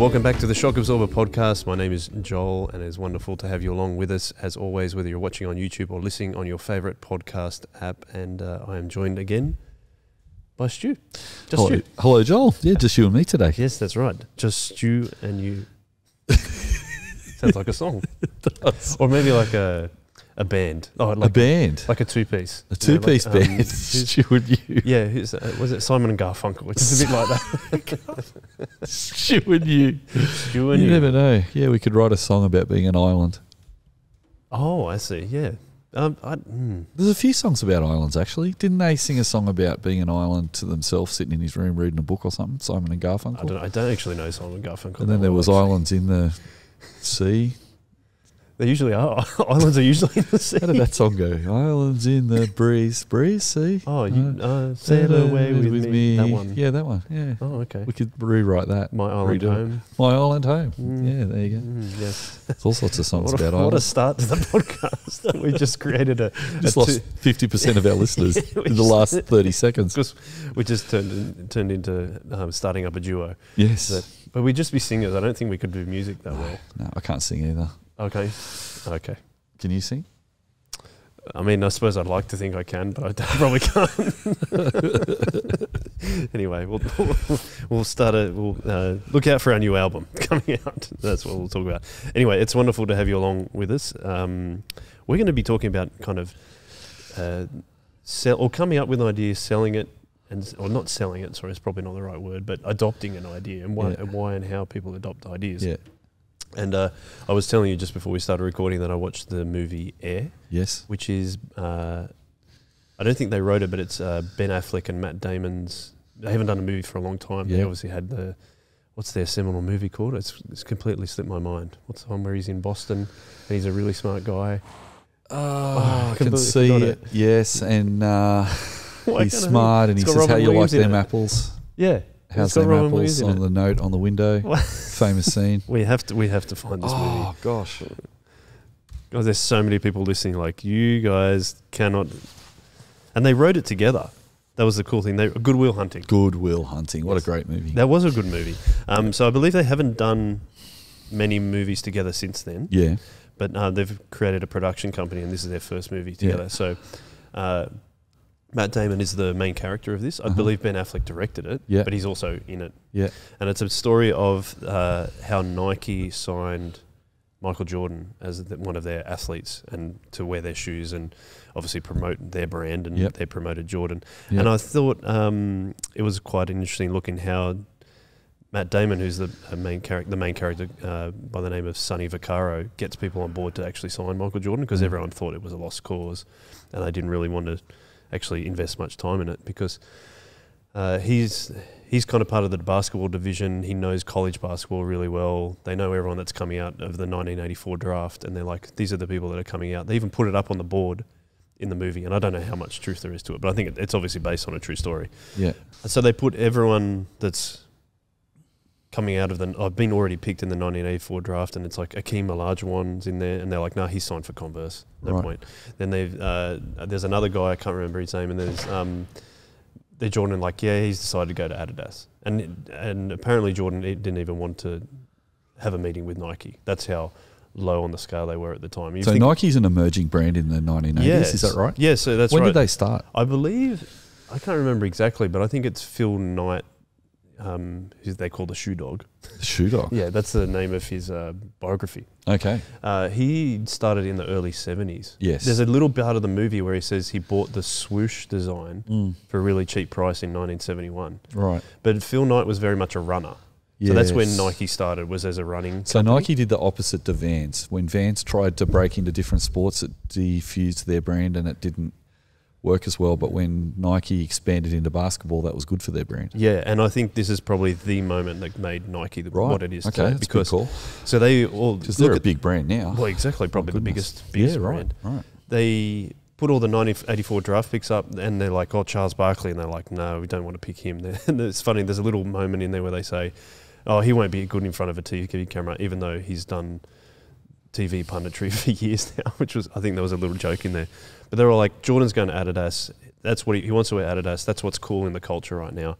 Welcome back to the Shock Absorber podcast. My name is Joel, and it is wonderful to have you along with us as always, whether you're watching on YouTube or listening on your favorite podcast app. And uh, I am joined again by Stu. Just hello, you. Hello, Joel. Yeah, just you and me today. Yes, that's right. Just Stu and you. Sounds like a song, or maybe like a a band. Oh, like, a band, like a two-piece, a two-piece you um, know, like, band. Um, Stuart you, yeah. Who's, uh, was it Simon and Garfunkel? It's a bit like that. Stuart you, you. You never know. Yeah, we could write a song about being an island. Oh, I see. Yeah. Um, I, mm. There's a few songs about islands actually. Didn't they sing a song about being an island to themselves, sitting in his room reading a book or something? Simon and Garfunkel. I don't, I don't actually know Simon and Garfunkel. And then there was actually. islands in the sea. They usually are. Islands are usually in the sea. How did that song go? Islands in the breeze, breeze sea. Oh, you uh, uh sail away with, with me. me. That one. Yeah, that one. Yeah. Oh, okay. We could rewrite that. My island Redo home. My island home. Mm. Yeah, there you go. Mm, yes. There's all sorts of songs what a, about islands. What a start to the podcast! we just created a. Just a lost fifty percent of our listeners yeah, in the last thirty seconds. Because we just turned in, turned into um, starting up a duo. Yes. but we'd just be singers. I don't think we could do music that no, well. No, I can't sing either. Okay. Okay. Can you sing? I mean, I suppose I'd like to think I can, but I probably can't. anyway, we'll we'll start a we'll uh, look out for our new album coming out. That's what we'll talk about. Anyway, it's wonderful to have you along with us. Um, we're going to be talking about kind of uh, sell or coming up with an idea, selling it, and or not selling it. Sorry, it's probably not the right word, but adopting an idea and why yeah. and why and how people adopt ideas. Yeah. And uh, I was telling you just before we started recording that I watched the movie Air. Yes. Which is, uh, I don't think they wrote it, but it's uh, Ben Affleck and Matt Damon's. They haven't done a movie for a long time. Yep. They obviously had the, what's their seminal movie called? It's, it's completely slipped my mind. What's the one where he's in Boston and he's a really smart guy? Oh, oh I can see it. it. Yes. And uh, he's smart and he says, how you like them apples? Yeah. How's the Apples on the note on the window? famous scene. We have to. We have to find this oh, movie. Oh gosh, guys, there's so many people listening. Like you guys cannot, and they wrote it together. That was the cool thing. They Goodwill Hunting. Goodwill Hunting. What yes. a great movie. That was a good movie. Um, so I believe they haven't done many movies together since then. Yeah. But uh, they've created a production company, and this is their first movie together. Yeah. So. Uh, Matt Damon is the main character of this. I uh-huh. believe Ben Affleck directed it, yeah. but he's also in it. Yeah. And it's a story of uh, how Nike signed Michael Jordan as the, one of their athletes and to wear their shoes and obviously promote their brand and yep. they promoted Jordan. Yep. And I thought um, it was quite interesting looking how Matt Damon, who's the uh, main character, the main character uh, by the name of Sonny Vaccaro, gets people on board to actually sign Michael Jordan because mm. everyone thought it was a lost cause, and they didn't really want to actually invest much time in it because uh, he's he's kind of part of the basketball division. He knows college basketball really well. They know everyone that's coming out of the 1984 draft, and they're like, these are the people that are coming out. They even put it up on the board in the movie, and I don't know how much truth there is to it, but I think it, it's obviously based on a true story. Yeah. So they put everyone that's coming out of the. I've been already picked in the 1984 draft, and it's like Akeem Olajuwon's in there, and they're like, "Nah, he's signed for Converse." No right. point. Then they've uh, there's another guy I can't remember his name, and there's um, they're Jordan like, "Yeah, he's decided to go to Adidas," and and apparently Jordan didn't even want to have a meeting with Nike. That's how low on the scale they were at the time. You so Nike's an emerging brand in the 1980s, yes. is that right? Yeah, so that's when right. did they start? I believe I can't remember exactly, but I think it's Phil Knight um, who they call the Shoe Dog. Shoe Dog? yeah, that's the name of his uh, biography. Okay. Uh, he started in the early 70s. Yes. There's a little part of the movie where he says he bought the swoosh design mm. for a really cheap price in 1971. Right. But Phil Knight was very much a runner. Yes. So that's when Nike started was as a running. So Nike did the opposite to Vans. When Vans tried to break into different sports, it defused their brand and it didn't work as well. But when Nike expanded into basketball, that was good for their brand. Yeah, and I think this is probably the moment that made Nike the, right. what it is okay, today. because cool. so they all because they're a big brand now. Well, exactly, probably oh, the biggest, biggest yeah, brand. Right, right. They put all the 1984 draft picks up and they're like, oh, Charles Barkley. And they're like, no, we don't want to pick him. And it's funny, there's a little moment in there where they say, oh, he won't be good in front of a TV camera, even though he's done – TV punditry for years now, which was I think there was a little joke in there. But they were like, Jordan's going to Adidas. That's what he, he wants to wear Adidas. That's what's cool in the culture right now.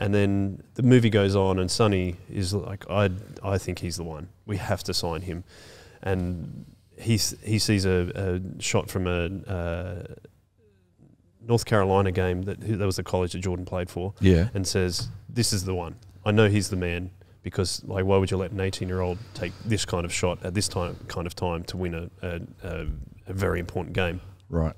And then the movie goes on, and Sonny is like, I I think he's the one. We have to sign him. And he he sees a, a shot from a. Uh, North Carolina game that that was the college that Jordan played for. Yeah, and says this is the one. I know he's the man because like why would you let an 18 year old take this kind of shot at this time kind of time to win a, a, a, a very important game right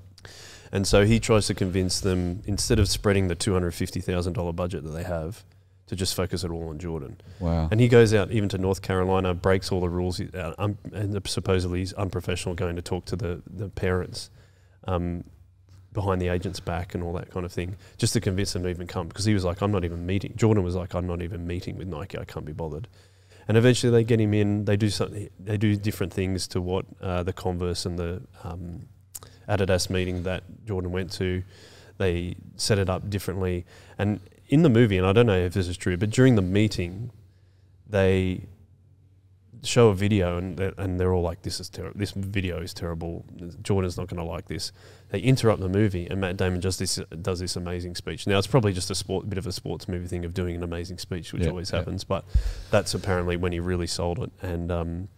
and so he tries to convince them instead of spreading the $250,000 budget that they have to just focus it all on Jordan. Wow. And he goes out even to North Carolina, breaks all the rules, uh, um, and supposedly he's unprofessional going to talk to the, the parents. Um, behind the agent's back and all that kind of thing, just to convince him to even come. Because he was like, I'm not even meeting. Jordan was like, I'm not even meeting with Nike. I can't be bothered. And eventually they get him in. They do something. They do different things to what uh, the Converse and the um, Adidas meeting that Jordan went to. They set it up differently. And in the movie, and I don't know if this is true, but during the meeting, they show a video and they're, and they're all like, "This is terrible. This video is terrible. Jordan's not going to like this." they interrupt the movie, and Matt Damon just this, does this amazing speech. Now it's probably just a sport, bit of a sports movie thing of doing an amazing speech, which yeah, always happens. Yeah. But that's apparently when he really sold it. And um,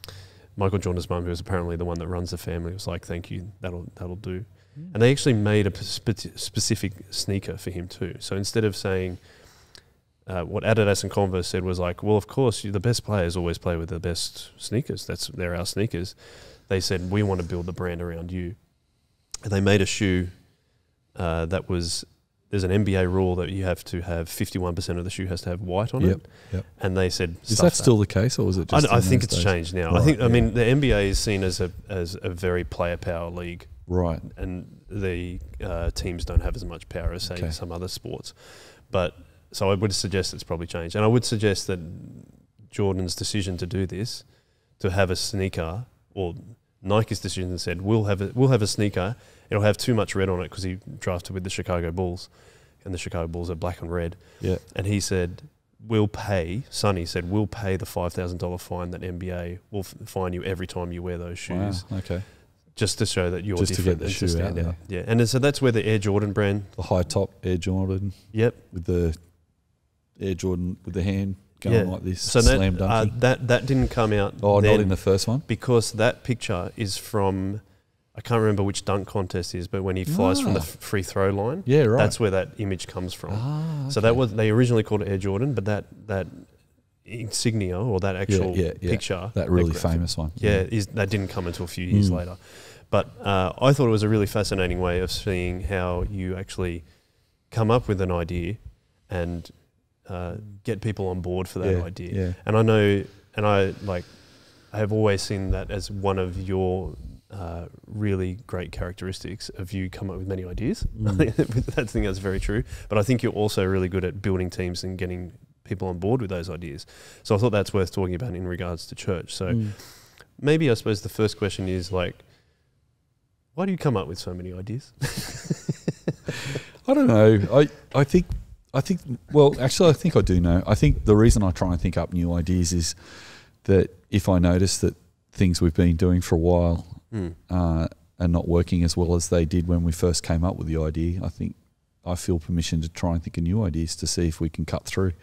Michael Jordan's mum, who was apparently the one that runs the family, was like, "Thank you, that'll that'll do." Hmm. And they actually made a spe- specific sneaker for him too. So instead of saying uh, what Adidas and Converse said was like, well, of course, you, the best players always play with the best sneakers. That's they're our sneakers. They said we want to build the brand around you they made a shoe uh, that was there's an NBA rule that you have to have 51% of the shoe has to have white on yep, it. Yep. And they said, is that, that, still the case, or is it? just I, I think it's days? changed now. Right, I think yeah. I mean the NBA is seen as a as a very player power league, right? And the uh, teams don't have as much power as say okay. some other sports, but so I would suggest it's probably changed, and I would suggest that Jordan's decision to do this, to have a sneaker or Nike's decision and said we'll have a, we'll have a sneaker. It'll have too much red on it because he drafted with the Chicago Bulls, and the Chicago Bulls are black and red. Yeah, and he said we'll pay. Sonny said we'll pay the five thousand dollar fine that NBA will f- fine you every time you wear those shoes. Wow, okay. Just to show that you're Just different to get the shoe out. out. Yeah, and so that's where the Air Jordan brand, the high top Air Jordan. Yep. With the Air Jordan with the hand going yeah. like this, so slam that, uh, that that didn't come out. Oh, not in the first one because that picture is from. I can't remember which dunk contest is, but when he flies ah. from the ah. free throw line, yeah, right. That's where that image comes from. Ah, okay. So that was they originally called it Air Jordan, but that that insignia or that actual yeah, yeah, yeah. picture, that really that famous one, yeah, is that didn't come until a few years mm. later. But uh, I thought it was a really fascinating way of seeing how you actually come up with an idea and uh, get people on board for that yeah, idea. Yeah. And I know, and I like, I have always seen that as one of your uh, really great characteristics of you come up with many ideas. Mm. I that's very true. But I think you're also really good at building teams and getting people on board with those ideas. So I thought that's worth talking about in regards to church. So mm. maybe I suppose the first question is like, why do you come up with so many ideas? I don't know. I, I think I think, well, actually, I think I do know. I think the reason I try and think up new ideas is that if I notice that things we've been doing for a while mm. uh, are not working as well as they did when we first came up with the idea, I think I feel permission to try and think of new ideas to see if we can cut through.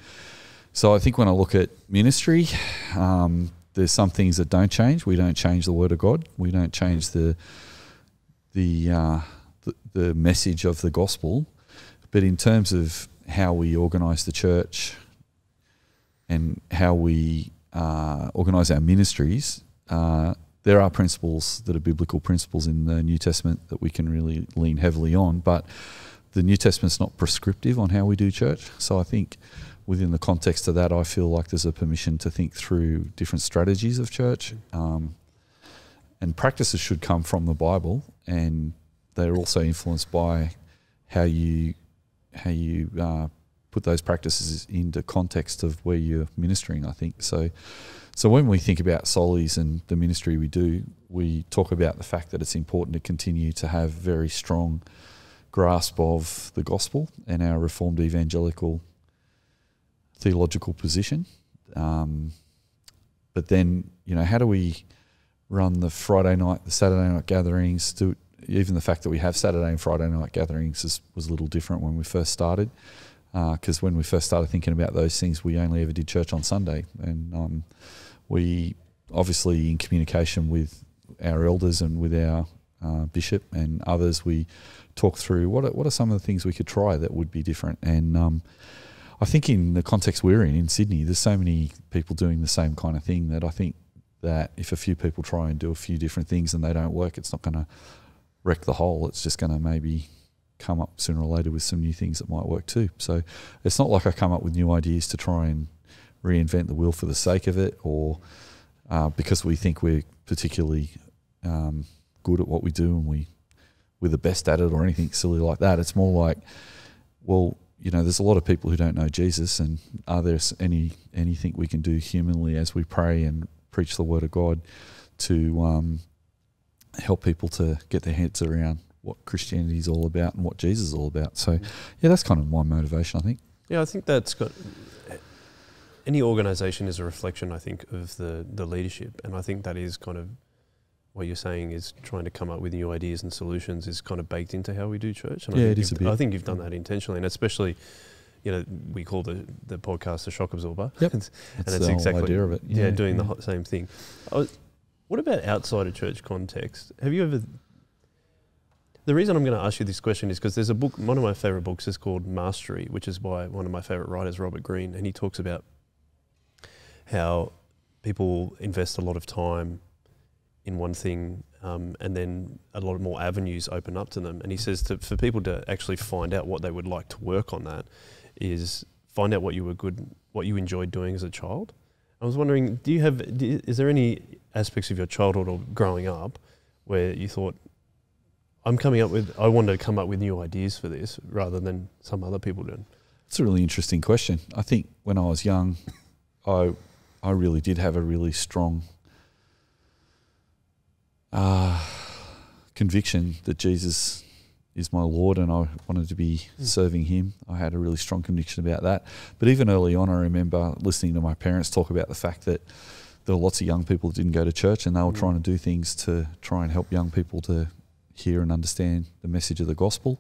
So I think when I look at ministry, um, there's some things that don't change. We don't change the word of God. We don't change the the, uh, the, the message of the gospel. But in terms of how we organise the church and how we uh, organise our ministries, uh, there are principles that are biblical principles in the New Testament that we can really lean heavily on. But the New Testament's not prescriptive on how we do church. So I think within the context of that, I feel like there's a permission to think through different strategies of church. Um, and practices should come from the Bible, and they're also influenced by how you how you uh, put those practices into context of where you're ministering. I think so. So when we think about solis and the ministry we do, we talk about the fact that it's important to continue to have very strong grasp of the gospel and our reformed evangelical theological position. Um, but then, you know, how do we run the Friday night, the Saturday night gatherings, do even the fact that we have Saturday and Friday night gatherings is, was a little different when we first started. Because uh, when we first started thinking about those things, we only ever did church on Sunday. And um, we obviously, in communication with our elders and with our uh, bishop and others, we talk through what are, what are some of the things we could try that would be different. And um, I think, in the context we're in, in Sydney, there's so many people doing the same kind of thing that I think that if a few people try and do a few different things and they don't work, it's not going to wreck the whole. It's just going to maybe come up sooner or later with some new things that might work too. So it's not like I come up with new ideas to try and reinvent the wheel for the sake of it or uh, because we think we're particularly um, good at what we do and we we're the best at it or anything silly like that. It's more like, well, you know, there's a lot of people who don't know Jesus, and are there any anything we can do humanly as we pray and preach the word of God to um, help people to get their heads around what Christianity is all about and what Jesus is all about. So, mm. yeah, that's kind of my motivation, I think. Yeah, I think that's got any organization is a reflection, I think, of the, the leadership. And I think that is kind of what you're saying is trying to come up with new ideas and solutions is kind of baked into how we do church. And yeah, I think it is a bit. I think you've done mm. that intentionally, and especially, you know, we call the, the podcast the shock absorber. Yep. and that's, the exactly idea of it. Yeah, yeah doing yeah. the same thing. I was, what about outside of church context? Have you ever the reason I'm going to ask you this question is because there's a book, one of my favorite books is called Mastery, which is by one of my favorite writers, Robert Greene, and he talks about how people invest a lot of time in one thing um, and then a lot of more avenues open up to them. And he says to, for people to actually find out what they would like to work on that is find out what you were good, what you enjoyed doing as a child. I was wondering, do you have, is there any aspects of your childhood or growing up where you thought, I'm coming up with, I want to come up with new ideas for this rather than some other people doing? It's a really interesting question. I think when I was young, I, I really did have a really strong uh, conviction that Jesus is my Lord and I wanted to be mm. serving Him. I had a really strong conviction about that. But even early on, I remember listening to my parents talk about the fact that there were lots of young people that didn't go to church and they were mm. trying to do things to try and help young people to hear and understand the message of the gospel.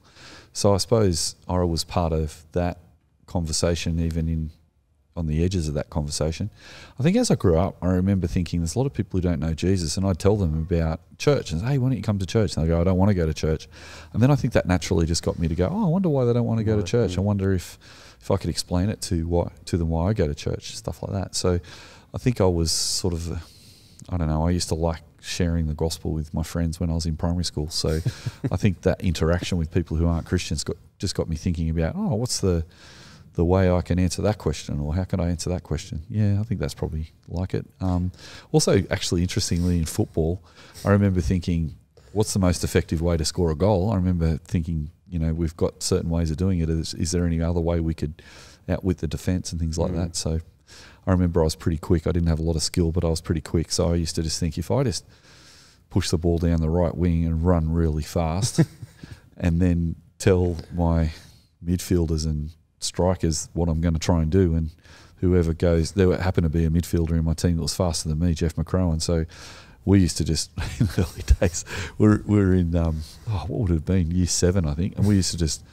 So I suppose Ira was part of that conversation, even in on the edges of that conversation. I think as I grew up, I remember thinking there's a lot of people who don't know Jesus, and I'd tell them about church and say, "Hey, why don't you come to church?" And they go, "I don't want to go to church," and then I think that naturally just got me to go, "Oh, I wonder why they don't want to go to church. I wonder if if I could explain it to why to them why I go to church, stuff like that." So I think I was sort of, I don't know, I used to like sharing the gospel with my friends when I was in primary school. So I think that interaction with people who aren't Christians got, just got me thinking about, oh, what's the the way I can answer that question, or how can I answer that question? Yeah, I think that's probably like it. Um, also, actually, interestingly, in football, I remember thinking, what's the most effective way to score a goal? I remember thinking, you know, we've got certain ways of doing it. Is, is there any other way we could outwit the defence and things like mm. that? So I remember I was pretty quick. I didn't have a lot of skill, but I was pretty quick. So I used to just think if I just push the ball down the right wing and run really fast, and then tell my midfielders and strikers what I'm going to try and do, and whoever goes, there happened to be a midfielder in my team that was faster than me, Jeff McCrowan. So we used to just in the early days, we we're, were, in um, oh, what would it have been year seven, I think, and we used to just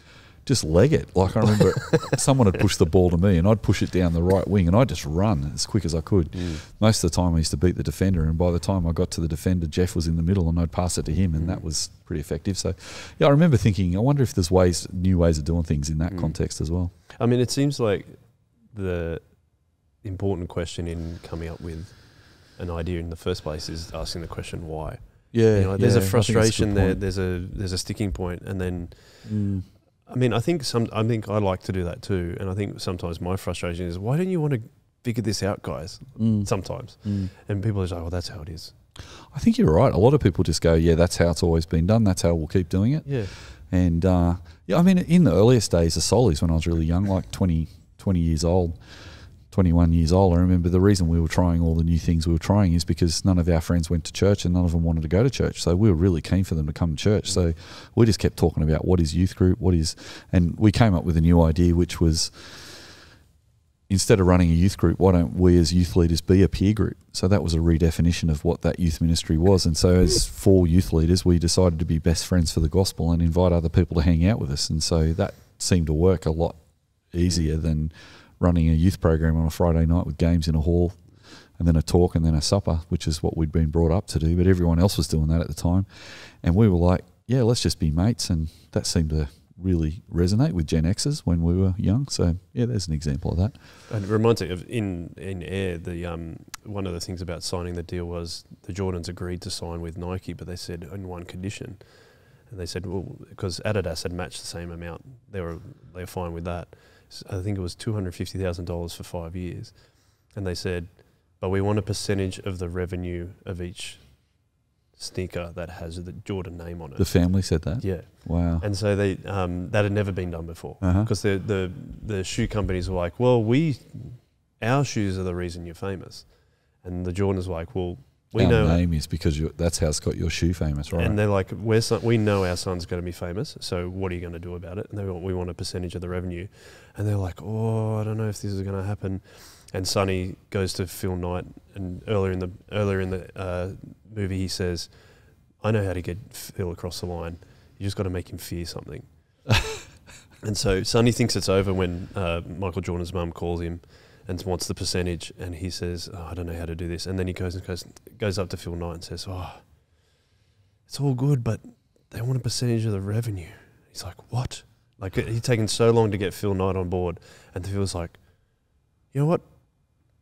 just leg it. Like I remember someone had pushed the ball to me and I'd push it down the right wing and I'd just run as quick as I could. Mm. Most of the time I used to beat the defender and by the time I got to the defender, Jeff was in the middle and I'd pass it to him and mm. that was pretty effective. So yeah, I remember thinking, I wonder if there's ways, new ways of doing things in that mm. context as well. I mean, it seems like the important question in coming up with an idea in the first place is asking the question why. Yeah, you know, there's yeah, a frustration there. There's a there's a sticking point, and then mm. I mean, I think some. I think I like to do that too, and I think sometimes my frustration is why don't you want to figure this out, guys? Mm. Sometimes, mm. and people are like, "Well, that's how it is." I think you're right. A lot of people just go, "Yeah, that's how it's always been done. That's how we'll keep doing it." Yeah, and uh, yeah, I mean, in the earliest days of Solis, when I was really young, like 20, 20 years old, 21 years old, I remember the reason we were trying all the new things we were trying is because none of our friends went to church and none of them wanted to go to church. So we were really keen for them to come to church. So we just kept talking about what is youth group, what is, and we came up with a new idea, which was instead of running a youth group, why don't we as youth leaders be a peer group? So that was a redefinition of what that youth ministry was. And so, as four youth leaders, we decided to be best friends for the gospel and invite other people to hang out with us. And so that seemed to work a lot easier than running a youth program on a Friday night with games in a hall and then a talk and then a supper, which is what we'd been brought up to do. But everyone else was doing that at the time. And we were like, yeah, let's just be mates. And that seemed to really resonate with Gen Xers when we were young. So yeah, there's an example of that. And it reminds me of in in air the um, one of the things about signing the deal was the Jordans agreed to sign with Nike, but they said on one condition, and they said well because Adidas had matched the same amount, they were they were fine with that. I think it was $250,000 for five years. And they said, but we want a percentage of the revenue of each sneaker that has the Jordan name on it. The family said that? Yeah. Wow. And so they um, that had never been done before because uh-huh. the, the, the shoe companies were like, well, we, our shoes are the reason you're famous. And the Jordans were like, well, we our know name is because that's how it's got your shoe famous, right? And they're like, we're we know our son's going to be famous, so what are you going to do about it? And they want, we want a percentage of the revenue. And they're like, oh, I don't know if this is going to happen. And Sonny goes to Phil Knight, and earlier in the earlier in the uh, movie, he says, "I know how to get Phil across the line. You just got to make him fear something." and so Sonny thinks it's over when uh, Michael Jordan's mum calls him and wants the percentage. And he says, oh, I don't know how to do this. And then he goes and goes, goes up to Phil Knight and says, Oh, it's all good, but they want a percentage of the revenue. He's like, What? Like, he's taken so long to get Phil Knight on board. And Phil's like, You know what?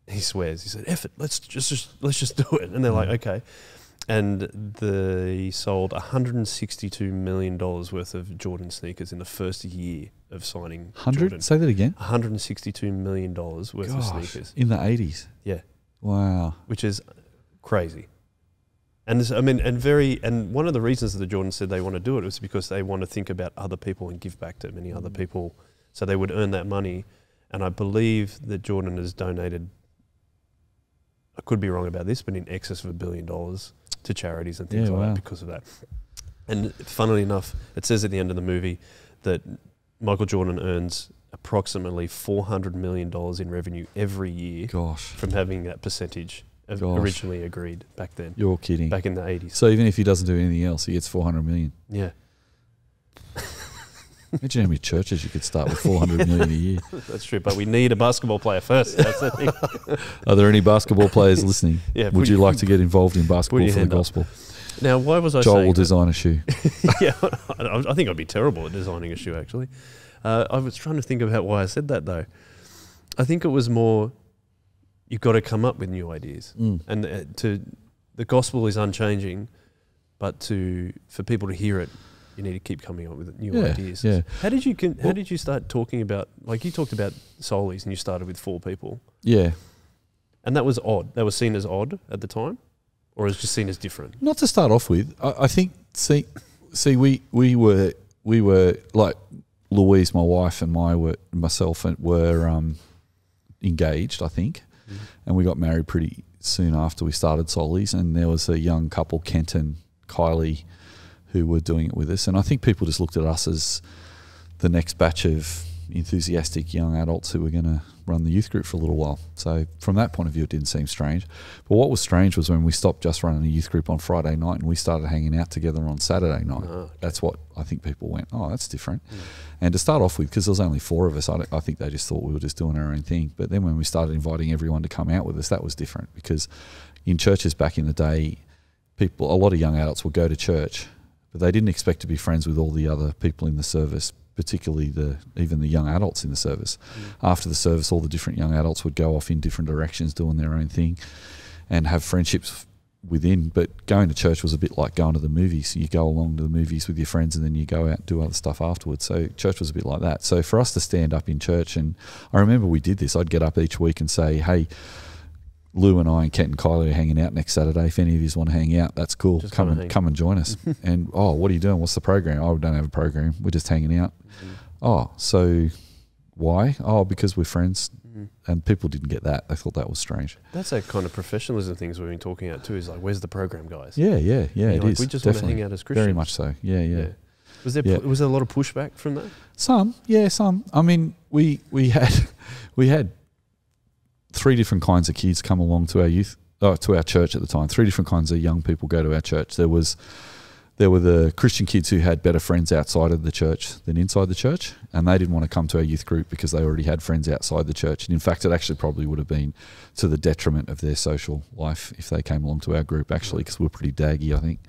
He swears. He said, "Effort. Let's just, just let's just do it." And they're mm. like, "Okay." and they sold 162 million dollars worth of Jordan sneakers in the first year of signing. Hundred. Say that again. 162 million dollars worth of sneakers. in the eighties. Yeah, Wow. which is crazy. And this, I mean, and very, and one of the reasons that the Jordan said they want to do it was because they want to think about other people and give back to many other mm. people, so they would earn that money. And I believe that Jordan has donated. I could be wrong about this, but in excess of a billion dollars to charities and things yeah, like wow. that because of that. And funnily enough, it says at the end of the movie that Michael Jordan earns approximately four hundred million dollars in revenue every year. Gosh, from having that percentage originally agreed back then. You're kidding. Back in the eighties. So even if he doesn't do anything else, he gets four hundred million. Yeah. Imagine how many churches you could start with 400 million a year. That's true, but we need a basketball player first. That's the thing. Are there any basketball players listening? Yeah, would you, you like to get involved in basketball for the gospel? Up. Now, why was I? Joel will design a shoe. yeah, I, think I'd be terrible at designing a shoe. Actually, uh, I was trying to think about why I said that though. I think it was more you've got to come up with new ideas, mm. and uh, to the gospel is unchanging, but to for people to hear it you need to keep coming up with new yeah, ideas. Yeah. How did you con- well, how did you start talking about like you talked about solis and you started with four people? Yeah. And that was odd. That was seen as odd at the time or is just seen as different? Not to start off with. I, I, think see see we we were we were like Louise, my wife, and my were myself and were um, engaged. I think, mm. and we got married pretty soon after we started Solis. And there was a young couple, Kent and Kylie, who were doing it with us. And I think people just looked at us as the next batch of enthusiastic young adults who were going to run the youth group for a little while. So from that point of view, it didn't seem strange. But what was strange was when we stopped just running a youth group on Friday night and we started hanging out together on Saturday night. Oh, okay. That's what I think people went, oh, that's different. Mm. And to start off with, because there was only four of us, I, I, think they just thought we were just doing our own thing. But then when we started inviting everyone to come out with us, that was different because in churches back in the day, people, a lot of young adults would go to church but they didn't expect to be friends with all the other people in the service, particularly the even the young adults in the service. Mm. After the service, all the different young adults would go off in different directions doing their own thing and have friendships within. But going to church was a bit like going to the movies. You go along to the movies with your friends and then you go out and do other stuff afterwards. So church was a bit like that. So for us to stand up in church, and I remember we did this, I'd get up each week and say, hey, Lou and I and Kent and Kylie are hanging out next Saturday. If any of you want to hang out, that's cool. Just come and come and join us. and oh, what are you doing? What's the program? Oh, we don't have a program. We're just hanging out. Mm. Oh, so why? Oh, because we're friends. Mm. And people didn't get that. They thought that was strange. That's that kind of professionalism things we've been talking about too. Is like, where's the program, guys? Yeah, yeah, yeah. It like, is. We just Definitely. want to hang out as Christians. Very much so. Yeah, yeah. yeah. Was there yeah. was there a lot of pushback from that? Some, yeah, some. I mean, we we had we had three different kinds of kids come along to our youth, oh, to our church at the time. Three different kinds of young people go to our church. There was there were the Christian kids who had better friends outside of the church than inside the church, and they didn't want to come to our youth group because they already had friends outside the church. And in fact, it actually probably would have been to the detriment of their social life if they came along to our group, actually, because we are pretty daggy, I think.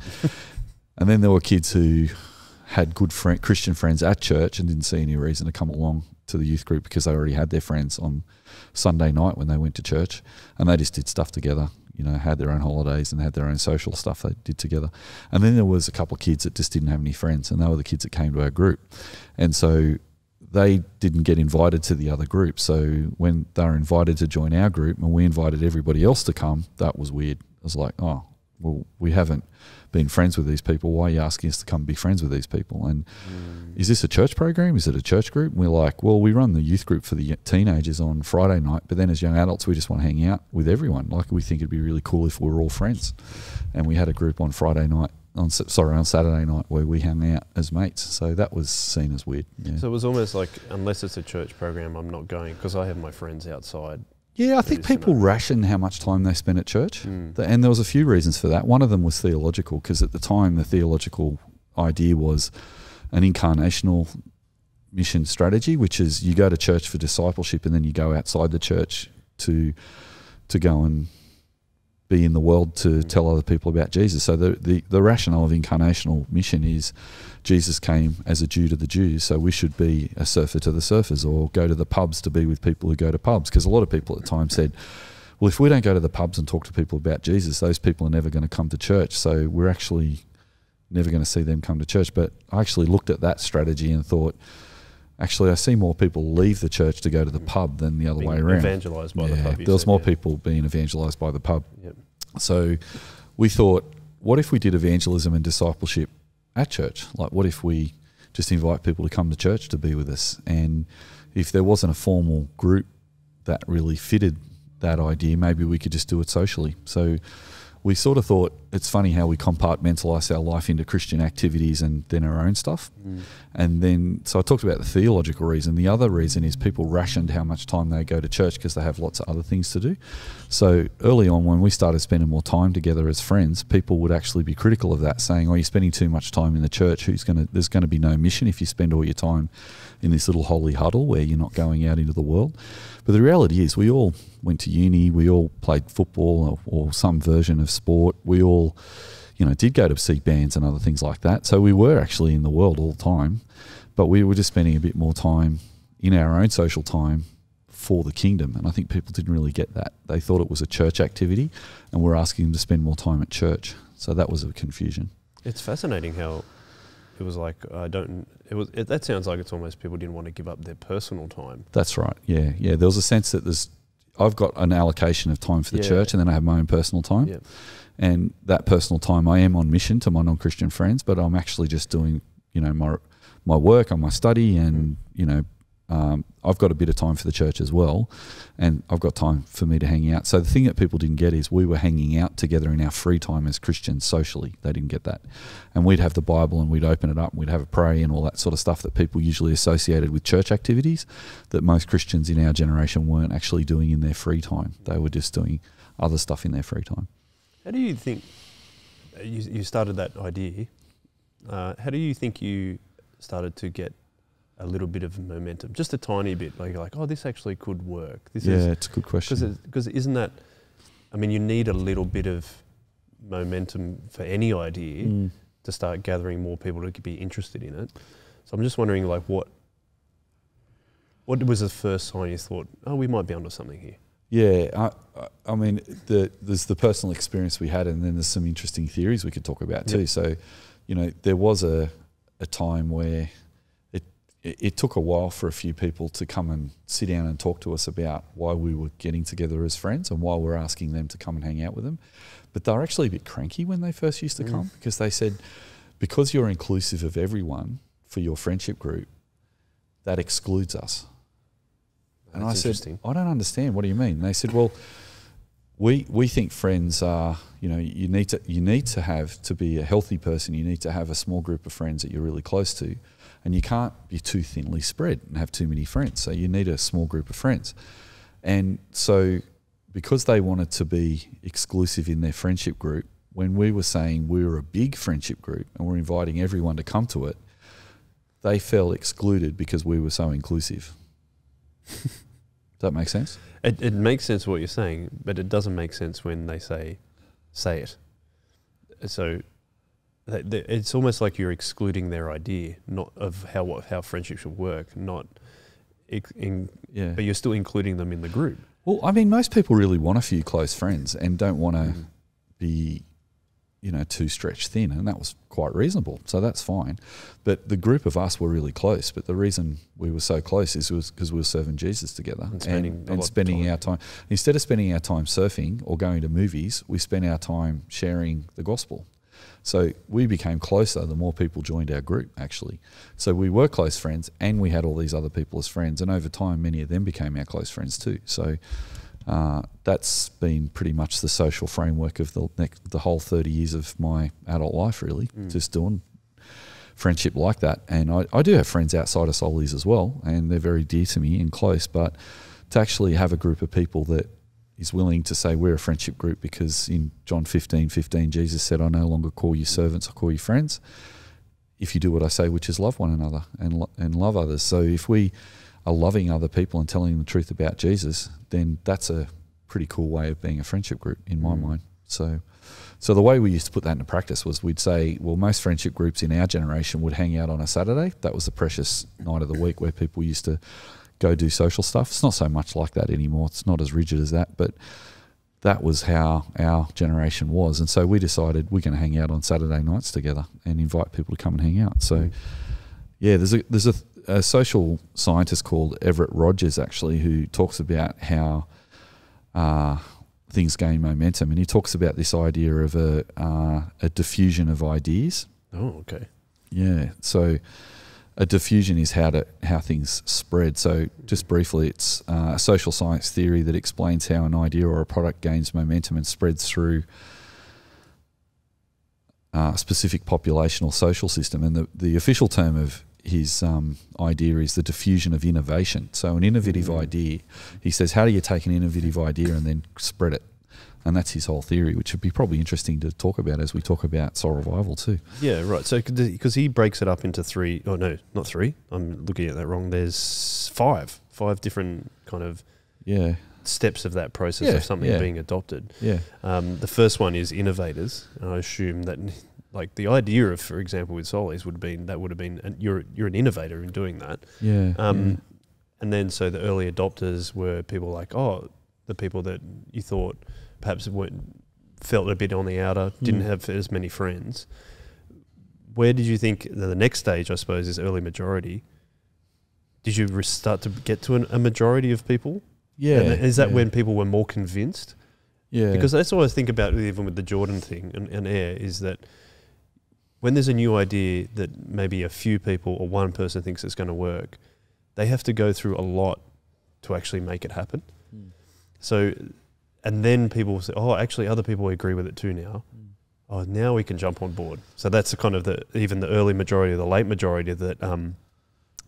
and then there were kids who had good friend, Christian friends at church and didn't see any reason to come along to the youth group because they already had their friends on Sunday night when they went to church, and they just did stuff together. You know, had their own holidays and had their own social stuff they did together. And then there was a couple of kids that just didn't have any friends, and they were the kids that came to our group. And so they didn't get invited to the other group. So when they were invited to join our group and we invited everybody else to come, that was weird. I was like, oh, well, we haven't been friends with these people. Why are you asking us to come be friends with these people? And mm. is this a church program? Is it a church group? And we're like, well, we run the youth group for the teenagers on Friday night, but then as young adults, we just want to hang out with everyone. Like, we think it'd be really cool if we were all friends. And we had a group on Friday night. On, sorry, on Saturday night where we hung out as mates, so that was seen as weird. Yeah. So it was almost like, unless it's a church program, I'm not going because I have my friends outside yeah, I think people ration how much time they spend at church. Mm. And there was a few reasons for that. One of them was theological, because at the time the theological idea was an incarnational mission strategy, which is you go to church for discipleship and then you go outside the church to to go and be in the world to tell other people about Jesus. So the, the, the rationale of incarnational mission is Jesus came as a Jew to the Jews, so we should be a surfer to the surfers or go to the pubs to be with people who go to pubs. Because a lot of people at the time said, well, if we don't go to the pubs and talk to people about Jesus, those people are never going to come to church. So we're actually never going to see them come to church. But I actually looked at that strategy and thought – actually, I see more people leave the church to go to the mm. pub than the other being way around. Evangelized by yeah, the pub. There's said, more yeah. people being evangelized by the pub. Yep. So we thought, what if we did evangelism and discipleship at church? Like, what if we just invite people to come to church to be with us? And if there wasn't a formal group that really fitted that idea, maybe we could just do it socially. So we sort of thought it's funny how we compartmentalize our life into Christian activities and then our own stuff. Mm. And then, so I talked about the theological reason. The other reason is people rationed how much time they go to church because they have lots of other things to do. So early on, when we started spending more time together as friends, people would actually be critical of that, saying, Oh, you're spending too much time in the church. Who's going to, there's going to be no mission if you spend all your time in this little holy huddle where you're not going out into the world. But the reality is, we all went to uni, we all played football or, or some version of sport, we all, you know, did go to see bands and other things like that. So we were actually in the world all the time, but we were just spending a bit more time in our own social time for the kingdom. And I think people didn't really get that. They thought it was a church activity, and we're asking them to spend more time at church. So that was a confusion. It's fascinating how it was like I don't. It was it, that sounds like it's almost people didn't want to give up their personal time. That's right. Yeah, yeah. There was a sense that there's. I've got an allocation of time for the yeah. church, and then I have my own personal time. Yeah. And that personal time, I am on mission to my non-Christian friends, but I'm actually just doing, you know, my my work and my study, and mm. you know, um, I've got a bit of time for the church as well, and I've got time for me to hang out. So the thing that people didn't get is we were hanging out together in our free time as Christians socially. They didn't get that, and we'd have the Bible and we'd open it up and we'd have a prayer and all that sort of stuff that people usually associated with church activities that most Christians in our generation weren't actually doing in their free time. They were just doing other stuff in their free time. How do you think you, you started that idea? Uh, how do you think you started to get a little bit of momentum, just a tiny bit. Like, like oh, this actually could work. This yeah, is, it's a good question. Because isn't that, I mean, you need a little bit of momentum for any idea mm. to start gathering more people to be interested in it. So I'm just wondering, like, what what was the first sign you thought, oh, we might be onto something here? Yeah, I, I mean, the, there's the personal experience we had, and then there's some interesting theories we could talk about yep. too. So, you know, there was a a time where it, it took a while for a few people to come and sit down and talk to us about why we were getting together as friends and why we're asking them to come and hang out with them. But they are actually a bit cranky when they first used to mm. come because they said, because you're inclusive of everyone for your friendship group, that excludes us. That's and I said, I don't understand. What do you mean? And they said, well, we we think friends are you know you need to you need to have to be a healthy person you need to have a small group of friends that you're really close to and you can't be too thinly spread and have too many friends. So you need a small group of friends. And so, because they wanted to be exclusive in their friendship group, when we were saying we were a big friendship group and we're inviting everyone to come to it, they felt excluded because we were so inclusive. Does that make sense? It, it makes sense what you're saying, but it doesn't make sense when they say, say it. So it's almost like you're excluding their idea not of how how friendship should work not in, yeah. but you're still including them in the group well i mean most people really want a few close friends and don't want to mm be you know too stretched thin and that was quite reasonable so that's fine but the group of us were really close but the reason we were so close is was because we were serving jesus together and spending, and, and spending time. our time instead of spending our time surfing or going to movies we spent our time sharing the gospel so we became closer the more people joined our group, actually. So we were close friends and we had all these other people as friends. And over time, many of them became our close friends too. So uh, that's been pretty much the social framework of the, the whole 30 years of my adult life, really, mm. just doing friendship like that. And I, I do have friends outside of Solis as well, and they're very dear to me and close. But to actually have a group of people that is willing to say we're a friendship group because in John 15, 15, Jesus said, I no longer call you servants, I call you friends. If you do what I say, which is love one another and, lo- and love others. So if we are loving other people and telling them the truth about Jesus, then that's a pretty cool way of being a friendship group in my mm. mind. So, so the way we used to put that into practice was we'd say, well, most friendship groups in our generation would hang out on a Saturday. That was the precious night of the week where people used to go do social stuff. It's not so much like that anymore. It's not as rigid as that, but that was how our generation was. And so we decided we're going to hang out on Saturday nights together and invite people to come and hang out. So, mm. yeah, there's a there's a, a social scientist called Everett Rogers actually who talks about how uh, things gain momentum, and he talks about this idea of a uh, a diffusion of ideas. Oh, okay. Yeah. So a diffusion is how to how things spread. So just briefly, it's uh, a social science theory that explains how an idea or a product gains momentum and spreads through uh, a specific population or social system. And the, the official term of his um, idea is the diffusion of innovation. So an innovative mm -hmm. idea, he says, how do you take an innovative idea and then spread it? and that's his whole theory, which would be probably interesting to talk about as we talk about soul revival too. Yeah, right. So because he breaks it up into three, oh no, not three. I'm looking at that wrong. There's five, five different kind of yeah steps of that process yeah, of something yeah. being adopted. Yeah. Um, the first one is innovators. And I assume that. Like the idea of, for example, with Solis would have been that would have been and you're you're an innovator in doing that. Yeah. Um, yeah. And then so the early adopters were people like, oh, the people that you thought perhaps weren't felt a bit on the outer, didn't hmm. have as many friends. Where did you think the next stage, I suppose, is early majority? Did you start to get to an, a majority of people? Yeah. And is that yeah. when people were more convinced? Yeah. Because that's what I think about even with the Jordan thing and, and air is that when there's a new idea that maybe a few people or one person thinks it's going to work, they have to go through a lot to actually make it happen. So, and then people will say, oh, actually, other people agree with it too now. Mm. Oh, now we can jump on board. So that's the kind of the even the early majority or the late majority that um,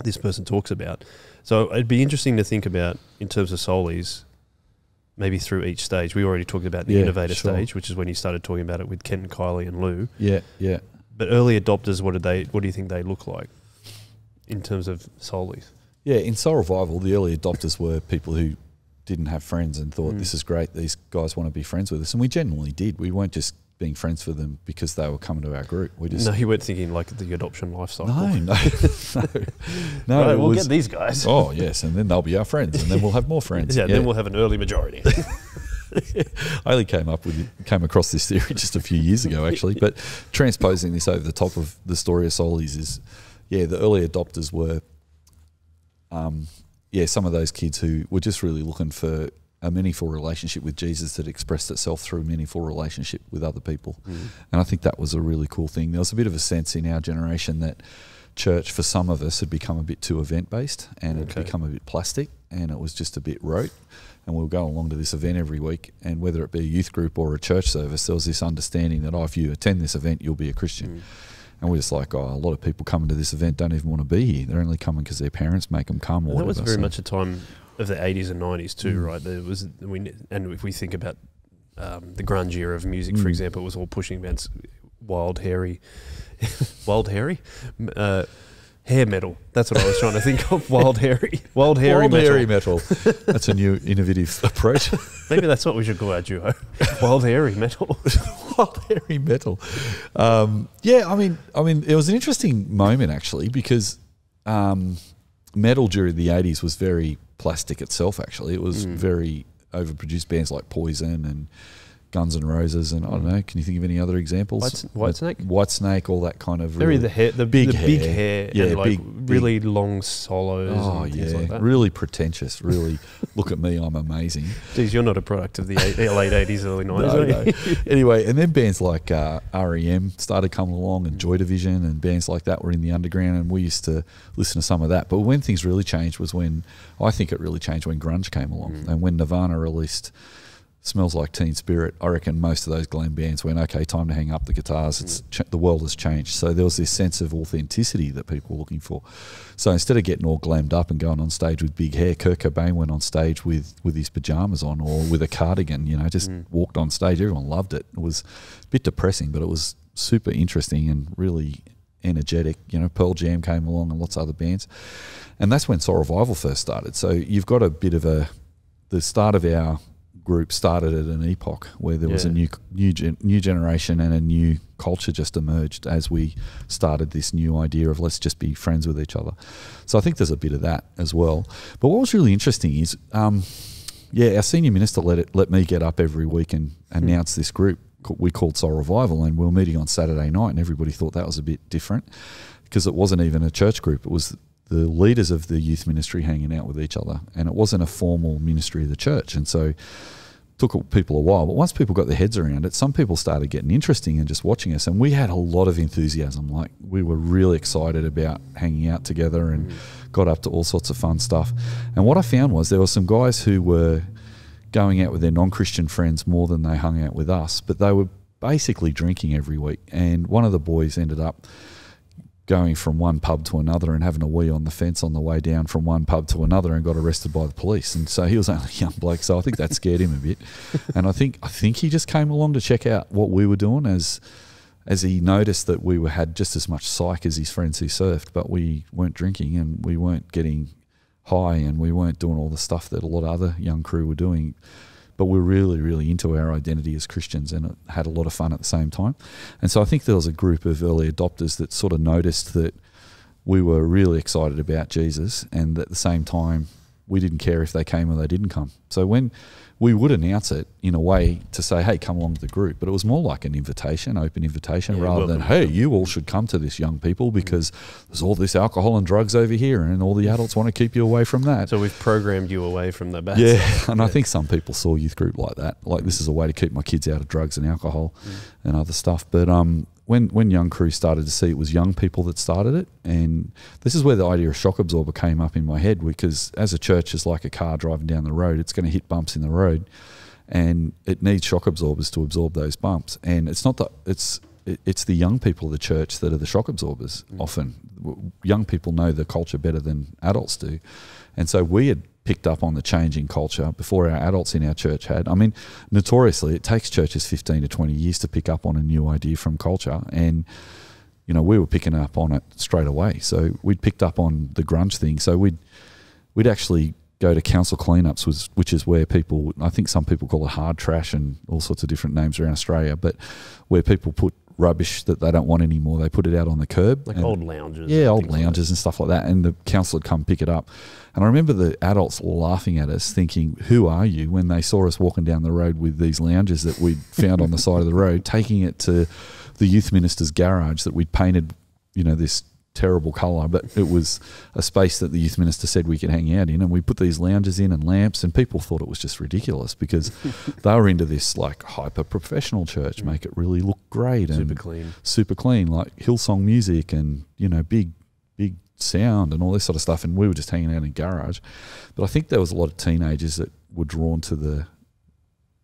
this person talks about. So it'd be interesting to think about in terms of solis, maybe through each stage. We already talked about the yeah, innovator sure. stage, which is when you started talking about it with Kent, and Kylie, and Lou. Yeah, yeah. But early adopters, what did they? What do you think they look like in terms of solis? Yeah, in soul revival, the early adopters were people who didn't have friends and thought mm. this is great. These guys want to be friends with us, and we genuinely did. We weren't just being friends with them because they were coming to our group. We just no, you weren't thinking like the adoption life cycle. No, no, no, no. Right, we'll was, get these guys. Oh yes, and then they'll be our friends, and then we'll have more friends. yeah, yeah. then we'll have an early majority. I only came up with came across this theory just a few years ago, actually. But transposing this over the top of the story of Solis is, yeah, the early adopters were, um, yeah, some of those kids who were just really looking for a meaningful relationship with Jesus that expressed itself through meaningful relationship with other people. Mm. And I think that was a really cool thing. There was a bit of a sense in our generation that church for some of us had become a bit too event based and okay. it had become a bit plastic and it was just a bit rote. And we'll go along to this event every week. And whether it be a youth group or a church service, there was this understanding that oh, if you attend this event, you'll be a Christian. Mm. And we're just like, oh, a lot of people coming to this event don't even want to be here. They're only coming because their parents make them come. Or that was very so. much a time of the eighties and nineties too, mm. right? There was we, and if we think about um, the grunge era of music, mm. for example, it was all pushing bands, Wild Harry, Wild Harry. Uh, hair metal. That's what I was trying to think of. Wild hairy, wild hairy, wild metal. hairy metal. That's a new innovative approach. Maybe that's what we should call our duo. Wild hairy metal. wild hairy metal. Um, yeah, I mean, I mean, it was an interesting moment actually because um, metal during the '80s was very plastic itself. Actually, it was mm. very overproduced. Bands like Poison and Guns and Roses, and I don't know. Can you think of any other examples? White, Snake, White Snake, all that kind of. Really, the hair, the big, the hair. big hair, yeah, big, really big. long solos. Oh yeah, like really pretentious. Really, look at me, I'm amazing. Geez, you're not a product of the late eighties, early nineties. no, no. Anyway, and then bands like uh, REM started coming along, and Joy Division, and bands like that were in the underground, and we used to listen to some of that. But when things really changed was when I think it really changed when grunge came along, mm. and when Nirvana released smells like Teen Spirit. I reckon most of those glam bands went, okay, time to hang up the guitars. It's mm. ch- the world has changed. So there was this sense of authenticity that people were looking for. So instead of getting all glammed up and going on stage with big hair, Kurt Cobain went on stage with with his pajamas on or with a cardigan. You know, just mm. walked on stage. Everyone loved it. It was a bit depressing, but it was super interesting and really energetic. You know, Pearl Jam came along and lots of other bands, and that's when Soul Revival first started. So you've got a bit of a the start of our group started at an epoch where there yeah. was a new new gen, new generation and a new culture just emerged as we started this new idea of let's just be friends with each other. So I think there's a bit of that as well. But what was really interesting is, um, yeah, our senior minister let it let me get up every week and hmm. announce this group we called Soul Revival, and we were meeting on Saturday night, and everybody thought that was a bit different because it wasn't even a church group. It was the leaders of the youth ministry hanging out with each other, and it wasn't a formal ministry of the church. And so took people a while, but once people got their heads around it, some people started getting interesting and just watching us. And we had a lot of enthusiasm. Like we were really excited about hanging out together and mm. got up to all sorts of fun stuff. And what I found was there were some guys who were going out with their non Christian friends more than they hung out with us, but they were basically drinking every week. And one of the boys ended up going from one pub to another and having a wee on the fence on the way down from one pub to another and got arrested by the police. And so he was only a young bloke, so I think that scared him a bit. And I think I think he just came along to check out what we were doing as as he noticed that we were, had just as much psych as his friends who surfed, but we weren't drinking and we weren't getting high and we weren't doing all the stuff that a lot of other young crew were doing but we're really, really into our identity as Christians and had a lot of fun at the same time. And so I think there was a group of early adopters that sort of noticed that we were really excited about Jesus and at the same time we didn't care if they came or they didn't come. So when we would announce it in a way to say, hey, come along to the group. But it was more like an invitation, open invitation, yeah, rather than, hey, you all should come to this, young people, mm. because there's all this alcohol and drugs over here, and all the adults want to keep you away from that. So we've programmed you away from the bad. Yeah. And yeah. I think some people saw youth group like that. Like, this is a way to keep my kids out of drugs and alcohol mm. and other stuff. But um, when when Young Crew started to see it was young people that started it, and this is where the idea of shock absorber came up in my head because as a church is like a car driving down the road, it's going to hit bumps in the road, and it needs shock absorbers to absorb those bumps. And it's not that it's it's the young people of the church that are the shock absorbers. Mm. Often, young people know the culture better than adults do, and so we had picked up on the changing culture before our adults in our church had. I mean, notoriously, it takes churches 15 to 20 years to pick up on a new idea from culture. And, you know, we were picking up on it straight away. So we'd picked up on the grunge thing. So we'd, we'd actually go to council cleanups, was, which is where people, I think some people call it hard trash and all sorts of different names around Australia, but where people put rubbish that they don't want anymore. They put it out on the curb. Like old lounges. Yeah, old lounges like and stuff like that. And the council would come pick it up. And I remember the adults laughing at us, thinking, Who are you? when they saw us walking down the road with these lounges that we'd found on the side of the road, taking it to the youth minister's garage that we'd painted, you know, this terrible colour, but it was a space that the youth minister said we could hang out in. And we put these lounges in and lamps, and people thought it was just ridiculous because they were into this like hyper professional church, make it really look great super and super clean, super clean, like Hillsong music and you know big, big sound and all this sort of stuff. And we were just hanging out in garage, but I think there was a lot of teenagers that were drawn to the